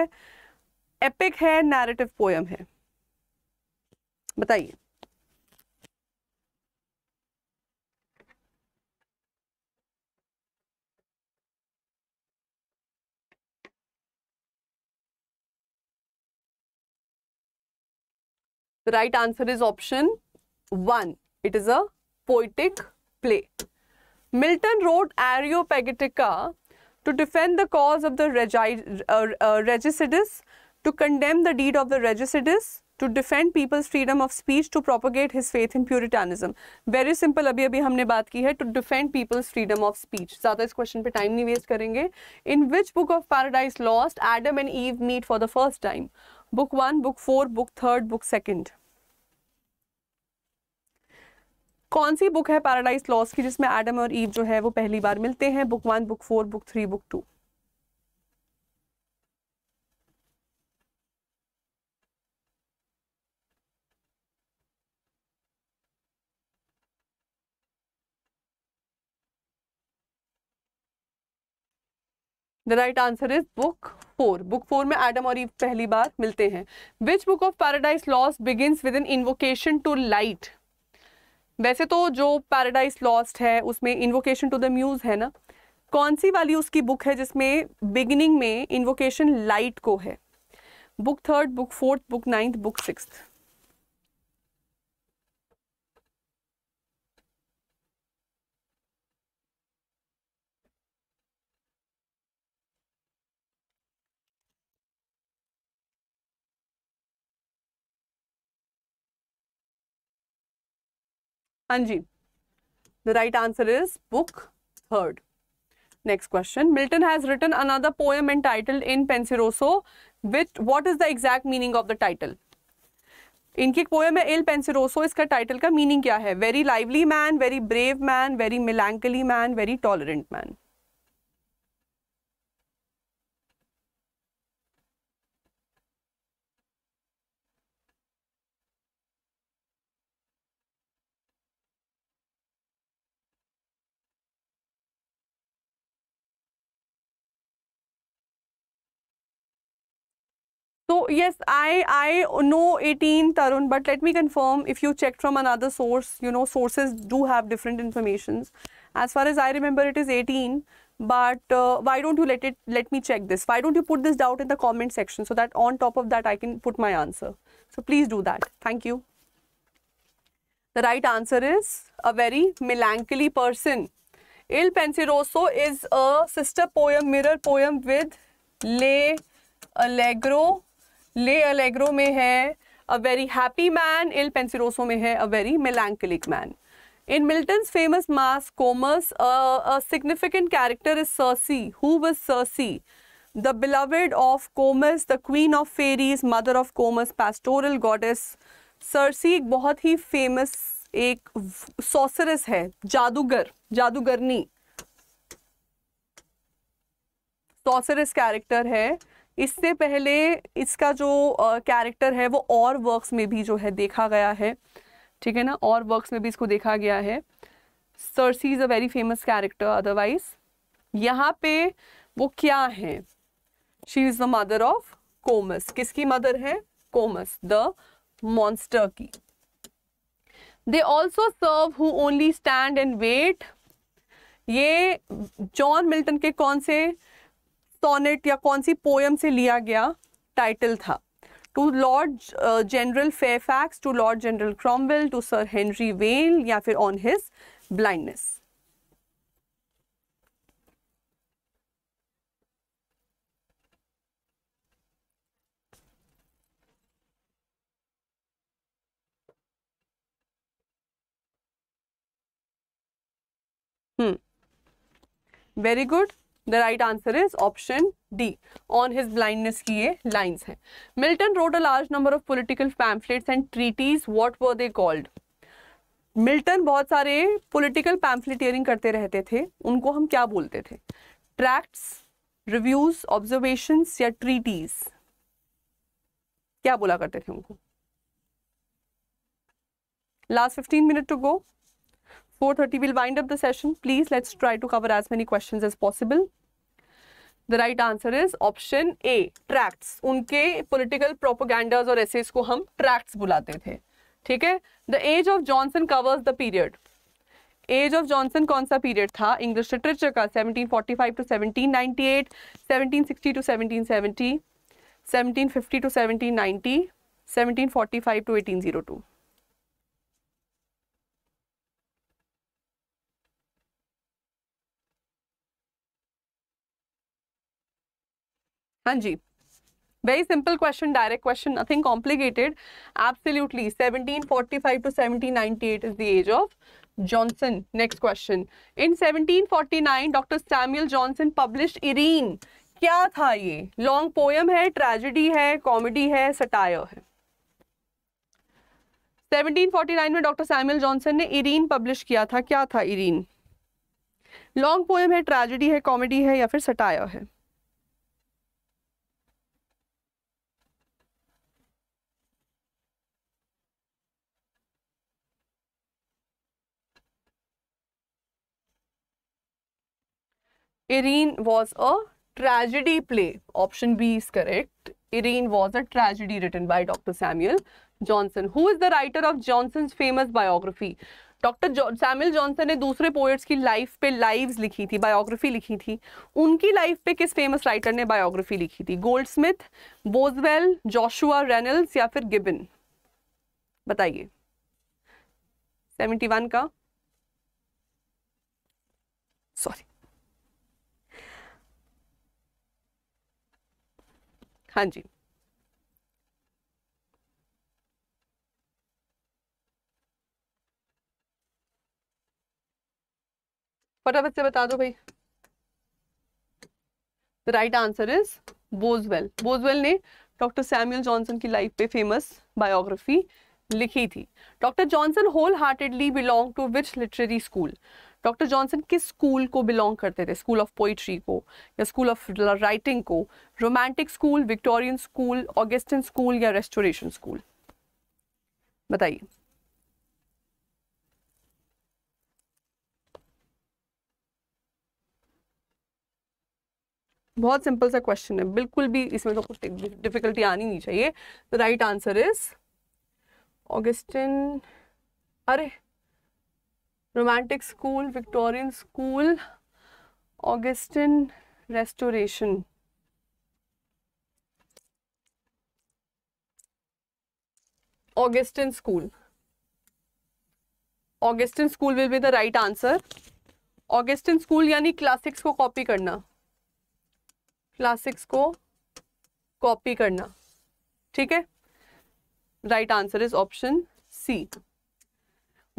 एपिक है नैरेटिव पोयम है बताइए right answer is option one it is a poetic play Milton wrote Areopagitica to defend the cause of the regi uh, uh, regicidus, to condemn the deed of the regicidus, to defend people's freedom of speech, to propagate his faith in Puritanism. Very simple, Abhi abhi, हमने बात की है to defend people's freedom of speech. ज़्यादा इस question पे time नहीं waste करेंगे. In which book of Paradise Lost Adam and Eve meet for the first time? Book one, book four, book third, book second. कौन सी book है Paradise Lost की जिसमें एडम और ईव जो है वो पहली बार मिलते हैं book one book four book three book two the right answer is book four book four में एडम और ईव पहली बार मिलते हैं which book of Paradise Lost begin with in invocation to light वैसे तो जो पैराडाइज लॉस्ट है उसमें इन्वोकेशन टू द म्यूज़ है ना कौन सी वाली उसकी बुक है जिसमें बिगिनिंग में इन्वोकेशन लाइट को है book third book fourth book ninth book sixth हाँ जी the right answer is book third next question Milton has written another poem title Il Penseroso with what is the exact meaning of the title इनकी एक poem है L पेंसिरोसो इसका title का meaning क्या है very lively man very brave man very melancholy man very tolerant man So yes, I, I know 18 Tarun, but let me confirm if you checked from another source, you know, sources do have different informations. As far as I remember, it is 18, but uh, why don't you let it, let me check this? Why don't you put this doubt in the comment section so that on top of that, I can put my answer. So please do that. Thank you. The right answer is a very melancholy person. Il Penseroso is a sister poem, mirror poem with Le Allegro ले L'Allegro में है a very happy man Il Penseroso में है a very melancholic man in Milton famous masque Comus significant character is Circe who was Circe the beloved of Comus the queen of fairies mother of Comus pastoral goddess Circe एक बहुत ही famous एक सोसरस है जादूगर जादूगरनी सोसरस character है इससे पहले इसका जो कैरेक्टर है वो और वर्क्स में भी जो है देखा गया है ठीक है ना और वर्क्स में भी इसको देखा गया है Circe is a very famous character otherwise यहाँ पे वो क्या है she is the mother of Comus किसकी मदर है कोमस द मॉन्स्टर की they also serve who only stand and wait ये जॉन मिल्टन के कौन से सोनेट या कौन सी पोएम से लिया गया टाइटल था to Lord General Fairfax to Lord General Cromwell to Sir Henry Vane या फिर on his blindness hmm very good the right answer is option D on his blindness की ये लाइन्स हैं Milton wrote a large number of political pamphlets and treatises what were they called Milton बहुत सारे political पैम्फलेटियरिंग करते रहते थे उनको हम क्या बोलते थे ट्रैक्ट्स रिव्यूज ऑब्जर्वेशंस या ट्रीटीज क्या बोला करते थे उनको last fifteen minute to go 4.30 we'll wind up the session. Please let's try to cover as many questions as possible. The right answer is option A tracts उनके political propagandas और essays को हम tracts बुलाते थे ठीक है the age of Johnson covers the period age of Johnson कौन सा पीरियड था इंग्लिश लिटरेचर का 1745 टू 1798, 1760 टू 1770, 1750 टू 1790, 1745 टू 1802 हाँ जी very simple question direct question nothing complicated absolutely 1745 to 1798 is the age of Johnson. Next question. In 1749, Doctor Samuel Johnson publish Irene क्या था ये long poem है tragedy है comedy है satire है 1749 में डॉक्टर सैमुअल जॉनसन ने इरीन पब्लिश किया था क्या था इरीन लॉन्ग पोयम है ट्रेजिडी है कॉमेडी है या फिर सटायर है Irene was a tragedy play option B is correct Irene was a tragedy written by Doctor Samuel Johnson who is the writer of Johnson famous biography Doctor Samuel Johnson ने दूसरे poets की life पे live लिखी थी biography लिखी थी उनकी life पे किस फेमस राइटर ने बायोग्राफी लिखी थी Goldsmith Boswell Joshua Reynolds या फिर गिबिन बताइए सेवेंटी वन का सॉरी हाँ जी फटाफट से बता दो भाई the right answer is Boswell Boswell ने डॉक्टर सैमुअल जॉनसन की लाइफ पे फेमस बायोग्राफी लिखी थी Doctor Johnson wholeheartedly belong to which literary school Doctor Johnson किस स्कूल को बिलोंग करते थे स्कूल ऑफ पोइट्री को या स्कूल ऑफ राइटिंग को romantic school Victorian school Augustan school या रेस्टोरेशन स्कूल बताइए बहुत सिंपल सा क्वेश्चन है बिल्कुल भी इसमें तो कुछ डिफिकल्टी आनी नहीं चाहिए the right answer is Augustan अरे romantic school Victorian school Augustan Restoration Augustan school Augustan school will be the right answer Augustan school यानी क्लासिक्स को कॉपी करना क्लासिक्स को कॉपी करना ठीक है right answer is option C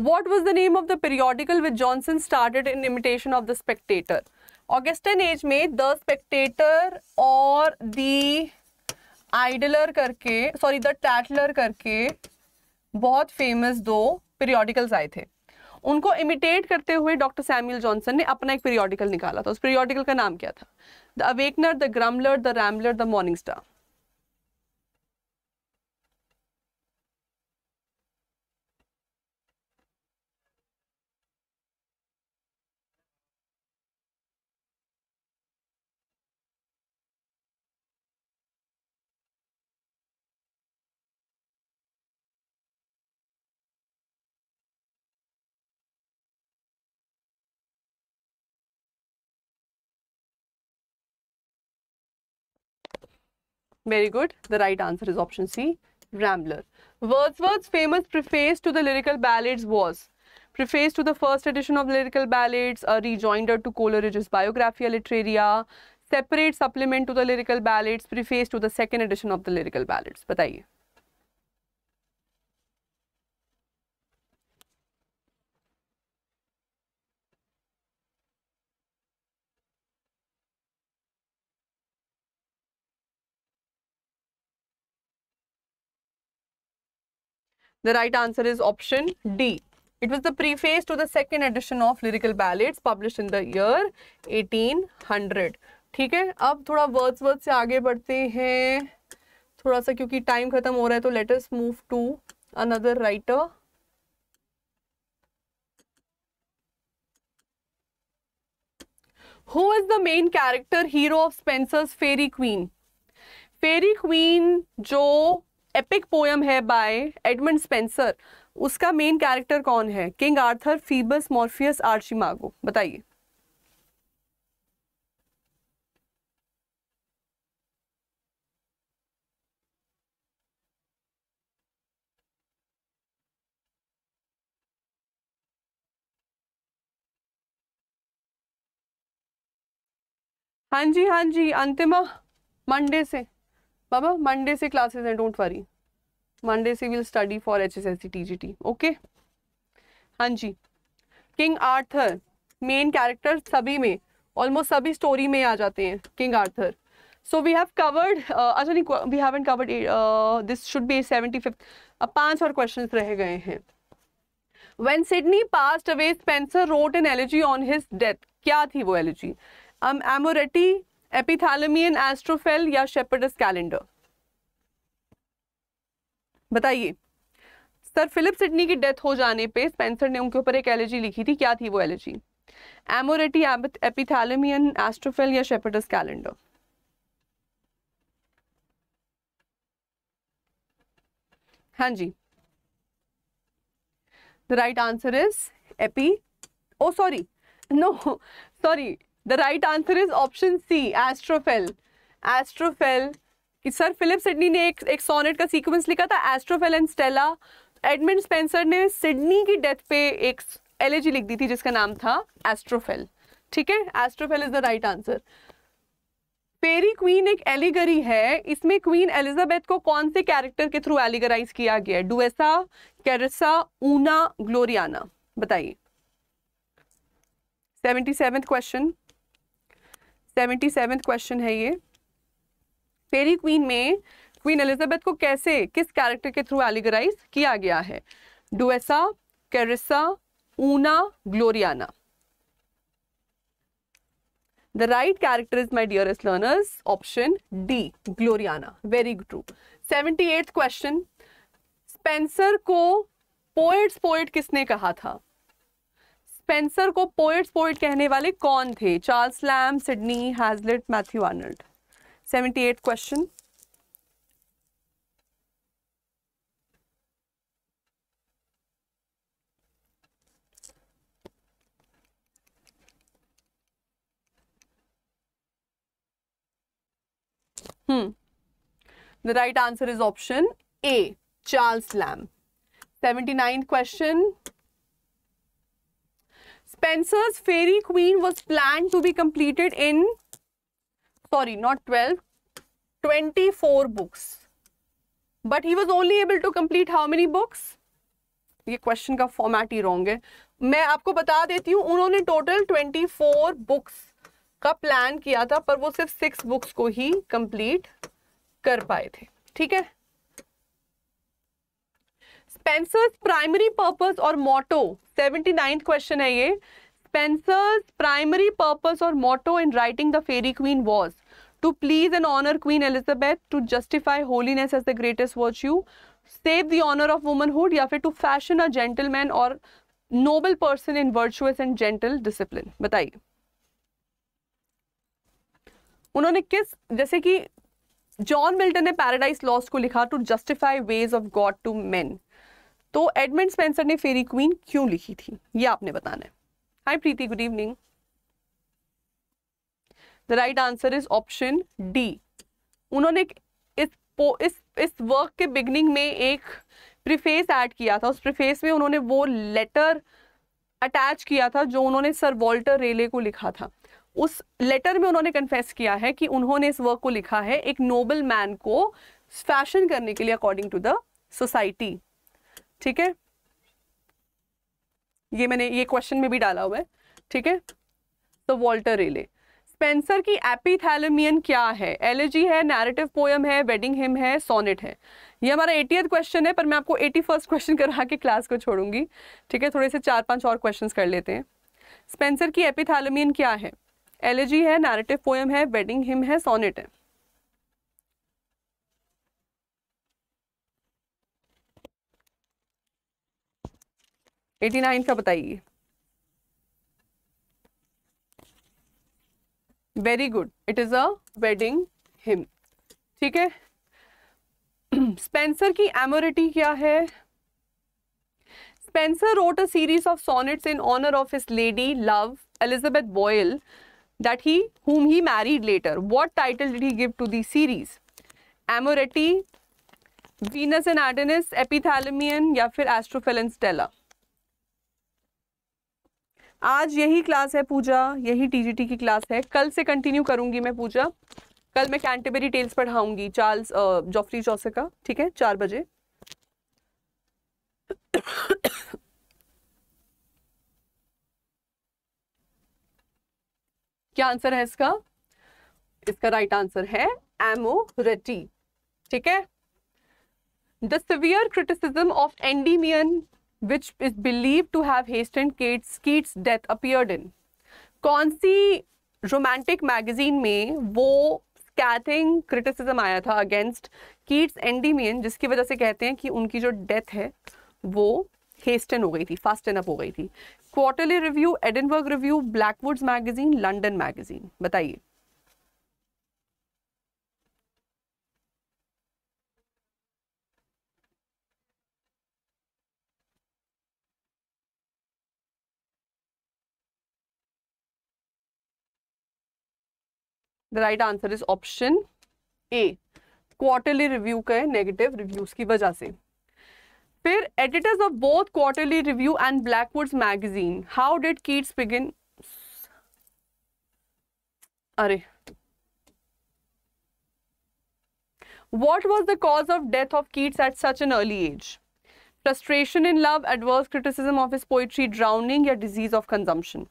what was the name of the periodical with Johnson started in imitation of the Spectator Augustan age में the Spectator और the Idler करके सॉरी द टैटलर करके बहुत फेमस दो पीरियोडिकल्स आए थे उनको इमिटेट करते हुए डॉक्टर सैमुअल जॉनसन ने अपना एक पीरियोडिकल निकाला था उस पीरियोडिकल का नाम क्या था the Awakener the Grumbler the Rambler the Morning Star Very good. The right answer is option C, Rambler. Wordsworth's famous preface to the lyrical ballads was preface to the first edition of lyrical ballads, a rejoinder to Coleridge's Biographia Literaria, separate supplement to the lyrical ballads, preface to the second edition of the lyrical ballads. बताइए The right answer is option D. It was the preface to the second edition of Lyrical Ballads published in the year 1800. theek hai ab thoda words words se aage badhte hain thoda sa kyunki time khatam ho raha hai to let us move to another writer who is the main character hero of spencer's fairy queen fairy queen jo epic poem है by Edmund Spenser उसका main character कौन है king Arthur Phoebus Morpheus मागो बताइए हाँ जी हाँ जी Antima Monday से बाबा मंडे से क्लासेस हैं डोंट वरी मंडे से will study for H S S C T G T okay हाँ जी किंग आर्थर मेन कैरेक्टर सभी में ऑलमोस्ट सभी स्टोरी में आ जाते हैं King Arthur so we have covered अच्छा नहीं we have haven't covered this should be seventy fifth अब पांच और क्वेश्चन रह गए हैं when Sidney passed away Spenser wrote N allergy on his death क्या थी वो elegy Amoretti um, Epithalamion Astrophel या शेपर्डस कैलेंडर बताइए सर फिलिप सिडनी की डेथ हो जाने पे स्पेंसर ने उनके ऊपर एक एलर्जी लिखी थी क्या थी वो एलर्जी एमोरेटी एपिथैलेमियन एस्ट्रोफेल या शेपर्डस कैलेंडर हाँ जी द राइट आंसर इज एपी ओ sorry no sorry the right answer is option C Astrophel Astrophel कि सर फिलिप सिडनी ने एक एक सोनेट का सीक्वेंस लिखा था Astrophel and Stella Edmund Spenser ने सिडनी की डेथ पे एक एलएजी लिख दी थी जिसका नाम था एस्ट्रोफेल ठीक है Astrophel is the right answer Fairy Queen एक एलिगरी है इसमें क्वीन एलिजाबेथ को कौन से कैरेक्टर के थ्रू एलिगराइज किया गया है डुएसा कैरसा ऊना ग्लोरियाना बताइए seventy seventh question seventy seven question है ये फेरी क्वीन में क्वीन एलिजाबेथ को कैसे किस कैरेक्टर के थ्रू एलिगराइज किया गया है Duessa Charissa Una Gloriana the right character is my dear learners option D Gloriana very good true seventy eight question Spenser को पोएट्स पोएट किसने कहा था स्पेंसर को पोएट पोएट कहने वाले कौन थे Charles Lamb Sidney Hazlitt Matthew Arnold seventy eight question the right answer is option A Charles Lamb seventy nine question Spencer's Fairy Queen was planned to be completed in, sorry, not 12, 24 books. But he was only able to complete how many books? ये question का format ही wrong है मैं आपको बता देती हूँ उन्होंने टोटल 24 बुक्स का प्लान किया था पर वो सिर्फ सिक्स बुक्स को ही कंप्लीट कर पाए थे ठीक है स्पेंसर्स प्राइमरी पर्पस और मोटो सेवेंटी नाइन्थ क्वेश्चन है ये स्पेंसर्स प्राइमरी पर्पस और motto in writing the Fairy Queen was to please and honour Queen Elizabeth to justify holiness as the greatest watch you save the honour of womanhood या फिर to fashion a gentleman और noble person in virtuous and gentle discipline बताइए उन्होंने किस जैसे कि John Milton ने Paradise Lost को लिखा to justify ways of God to men तो एडमंड स्पेंसर ने फेरी क्वीन क्यों लिखी थी ये आपने बताना है hi Preeti good evening the right answer is option D उन्होंने इस इस इस वर्क के बिगनिंग में एक प्रिफेस ऐड किया था उस प्रिफेस में उन्होंने वो लेटर अटैच किया था जो उन्होंने सर वॉल्टर रेले को लिखा था उस लेटर में उन्होंने कन्फेस किया है कि उन्होंने इस वर्क को लिखा है एक नोबल मैन को फैशन करने के लिए अकॉर्डिंग टू द सोसाइटी ठीक है ये मैंने ये क्वेश्चन में भी डाला हुआ है ठीक है तो वॉल्टर रेले स्पेंसर की एपीथैलमियन क्या है एलर्जी है नैरेटिव पोयम है वेडिंग हिम है सोनेट है ये हमारा एटीएथ क्वेश्चन है पर मैं आपको एटी फर्स्ट क्वेश्चन करा के क्लास को छोड़ूंगी ठीक है थोड़े से चार पांच और क्वेश्चन कर लेते हैं स्पेंसर की एपीथैलमियन क्या है एलर्जी है नैरेटिव पोयम है वेडिंग हिम है सोनेट है एटी नाइन का बताइए very good it is a wedding hymn ठीक है स्पेंसर की एमोरिटी क्या है Spenser wrote a series of sonnets in honour of his lady love Elizabeth Boyle that he whom he married later what title did he give to the series Amoretti Venus and Adonis Epithalamion या फिर एस्ट्रोफेल Stella आज यही class है पूजा यही TGT की class है कल से कंटिन्यू करूंगी मैं पूजा कल मैं कैंटेबरी टेल्स पढ़ाऊंगी चार्ल्स जॉफरी चौसे का ठीक है चार बजे क्या आंसर है इसका इसका राइट आंसर है एमओ रेटी ठीक है the severe criticism of Endymion which is believed to have hastened Kate Skeet's death appeared in. कौन सी रोमांटिक मैगजीन में वो स्कैथिंग क्रिटिसिज्म आया था अगेंस्ट कीट्स एंडीमियन जिसकी वजह से कहते हैं कि उनकी जो डेथ है वो हेस्टन हो गई थी फास्ट अप हो गई थी Quarterly Review Edinburgh Review Blackwood's Magazine London Magazine बताइए the right answer is option A Quarterly Review का नेगेटिव रिव्यूज की वजह से फिर editors of both Quarterly Review and Blackwood's Magazine how did Keats begin अरे what was the cause of death of Keats at such an early age frustration in love adverse criticism of his poetry drowning या disease of consumption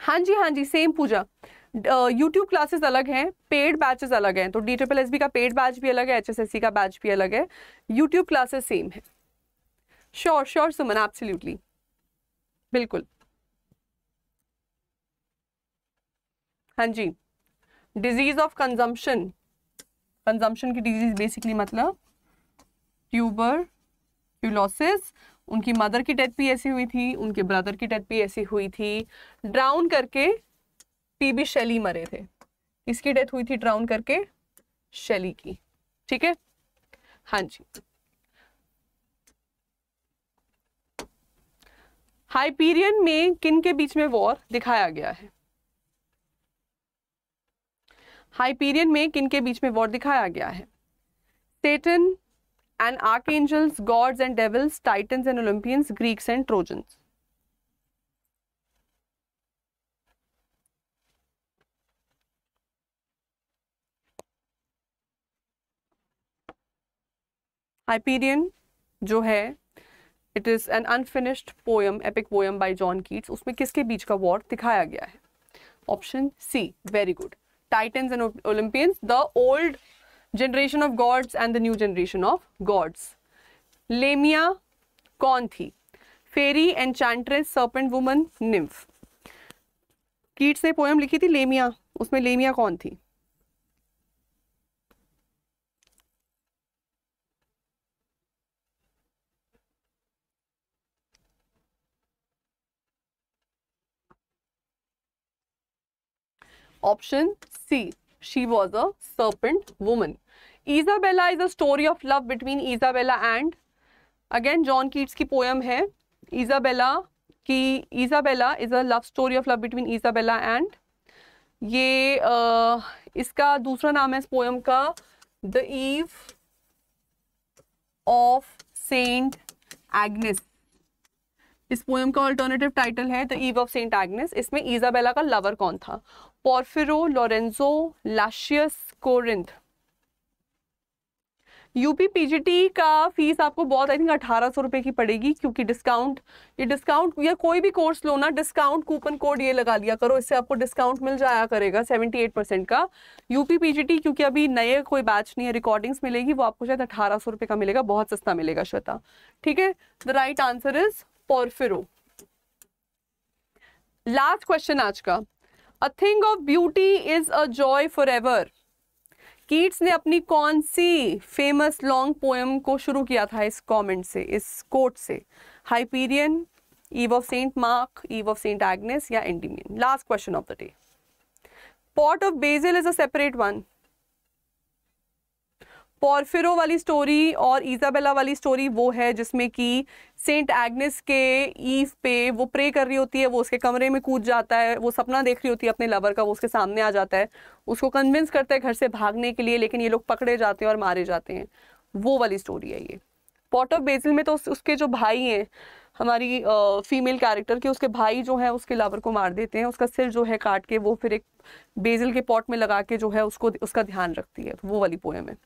हाँ जी हाँ जी same Pooja YouTube classes अलग हैं paid batches अलग हैं तो डी ट्रिपल एस बी का पेड बैच भी अलग है एच एस एस सी का बैच भी अलग है यूट्यूब क्लासेस सेम है श्योर श्योर सुमन एब्सोल्युटली बिल्कुल हाँ जी डिजीज ऑफ कंजम्पशन कंजम्पशन की डिजीज बेसिकली मतलब ट्यूबर ट्यूलोसिस उनकी मदर की डेथ भी ऐसी हुई थी उनके ब्रदर की डेथ भी ऐसी हुई थी ड्राउन करके पीबी शैली मरे थे इसकी डेथ हुई थी ड्राउन करके शैली की ठीक है हाँ जी हाइपीरियन में किन के बीच में वॉर दिखाया गया है हाइपीरियन में किन के बीच में वॉर दिखाया गया है Satan and archangels gods and devils Titans and Olympians Greeks and Trojans Hyperion जो है it is an unfinished poem epic poem by John Keats उसमें किसके बीच का वॉर दिखाया गया है option C very good Titans and Olympians the old generation of gods and the new generation of gods Lamia कौन थी fairy enchantress serpent woman nymph Keats ने पोयम लिखी थी लेमिया उसमें लेमिया कौन थी option C she was a serpent woman Isabella is a story of love between Bella and again John Keats की poem है ईजा बेला की Isabella is a love story of love between Isabella and ये uh, इसका दूसरा नाम है इस poem का the Eve of Saint Agnes इस पोएम का अल्टरनेटिव टाइटल है the Eve of Saint Agnes इसमें इजाबेला का लवर कौन था Porphyro Lorenzo Lycius Corinth UP PGT का फीस आपको बहुत आई थिंक अठारह सौ रुपये की पड़ेगी क्योंकि डिस्काउंट ये डिस्काउंट या कोई भी कोर्स लो ना डिस्काउंट कूपन कोड ये लगा लिया करो इससे आपको डिस्काउंट मिल जाया करेगा सेवेंटी एट परसेंट का यूपी पीजीटी क्योंकि अभी नए कोई बैच नहीं है रिकॉर्डिंग्स मिलेगी वो आपको शायद अठारह सौ का मिलेगा बहुत सस्ता मिलेगा श्वेता ठीक है the right answer is Porphyro last question आज का a thing of beauty is a joy for ever Keats ने अपनी कौन सी फेमस लॉन्ग पोएम को शुरू किया था इस कमेंट से इस कोट से Hyperion Eve of Saint Mark Eve of Saint Agnes या Endymion last question of the day pot of basil is a separate one Porphyro वाली स्टोरी और ईजाबेला वाली स्टोरी वो है जिसमें कि सेंट एग्नेस के ईव पे वो प्रे कर रही होती है वो उसके कमरे में कूद जाता है वो सपना देख रही होती है अपने लवर का वो उसके सामने आ जाता है उसको कन्विंस करता है घर से भागने के लिए लेकिन ये लोग पकड़े जाते हैं और मारे जाते हैं वो वाली स्टोरी है ये पॉट ऑफ बेजिल में तो उस, उसके जो भाई हैं हमारी आ, फीमेल कैरेक्टर के उसके भाई जो है उसके लवर को मार देते हैं उसका सिर जो है काट के वो फिर एक बेजिल के पॉट में लगा के जो है उसको उसका ध्यान रखती है तो वो वाली पोएम है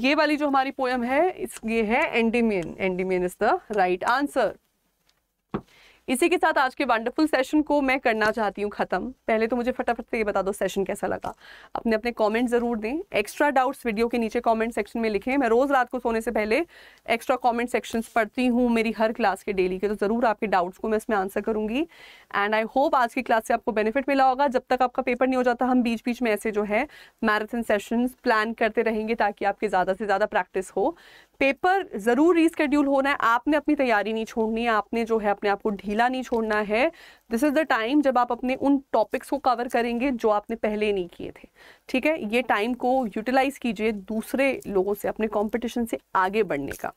ये वाली जो हमारी पोयम है इस ये है Endymion Endymion is the right answer इसी के साथ आज के वंडरफुल सेशन को मैं करना चाहती हूँ ख़त्म पहले तो मुझे फटाफट से ये बता दो सेशन कैसा लगा अपने अपने कमेंट ज़रूर दें एक्स्ट्रा डाउट्स वीडियो के नीचे कमेंट सेक्शन में लिखें मैं रोज़ रात को सोने से पहले एक्स्ट्रा कमेंट सेक्शंस पढ़ती हूँ मेरी हर क्लास के डेली के तो ज़रूर आपके डाउट्स को मैं इसमें आंसर करूँगी एंड आई होप आज की क्लास से आपको बेनिफिट मिला होगा जब तक आपका पेपर नहीं हो जाता हम बीच बीच में ऐसे जो है मैराथन सेशन प्लान करते रहेंगे ताकि आपके ज़्यादा से ज़्यादा प्रैक्टिस हो पेपर ज़रूर रीस्केड्यूल होना है आपने अपनी तैयारी नहीं छोड़नी है आपने जो है अपने आप को ढील ढीला नहीं छोड़ना है दिस इज़ द टाइम जब आप अपने उन टॉपिक्स को कवर करेंगे जो आपने पहले नहीं किए थे ठीक है ये टाइम को यूटिलाइज़ कीजिए दूसरे लोगों से अपने कॉम्पिटिशन से आगे बढ़ने का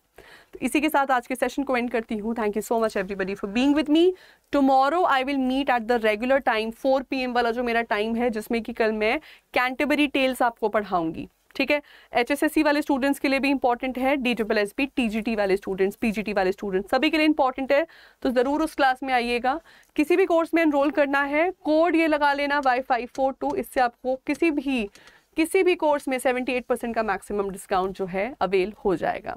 तो इसी के साथ आज के सेशन को एंड करती हूँ thank you so much everybody for being with me tomorrow I will meet at the regular time four P वाला जो मेरा टाइम है जिसमें कि कल मैं कैंटेबरी टेल्स आपको पढ़ाऊंगी ठीक है एचएसएससी वाले स्टूडेंट्स के लिए भी इंपॉर्टेंट है D triple S B T वाले स्टूडेंट्स पीजीटी वाले स्टूडेंट्स सभी के लिए इंपॉर्टेंट है तो ज़रूर उस क्लास में आइएगा किसी भी कोर्स में एनरोल करना है कोड ये लगा लेना वाई फाइव फोर टू इससे आपको किसी भी किसी भी कोर्स में परसेंट का मैक्सिमम डिस्काउंट जो है अवेल हो जाएगा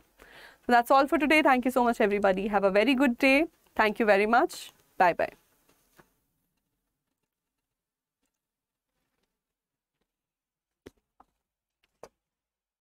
that's all for today thank you so much everybody have a very good day thank you very much bye bye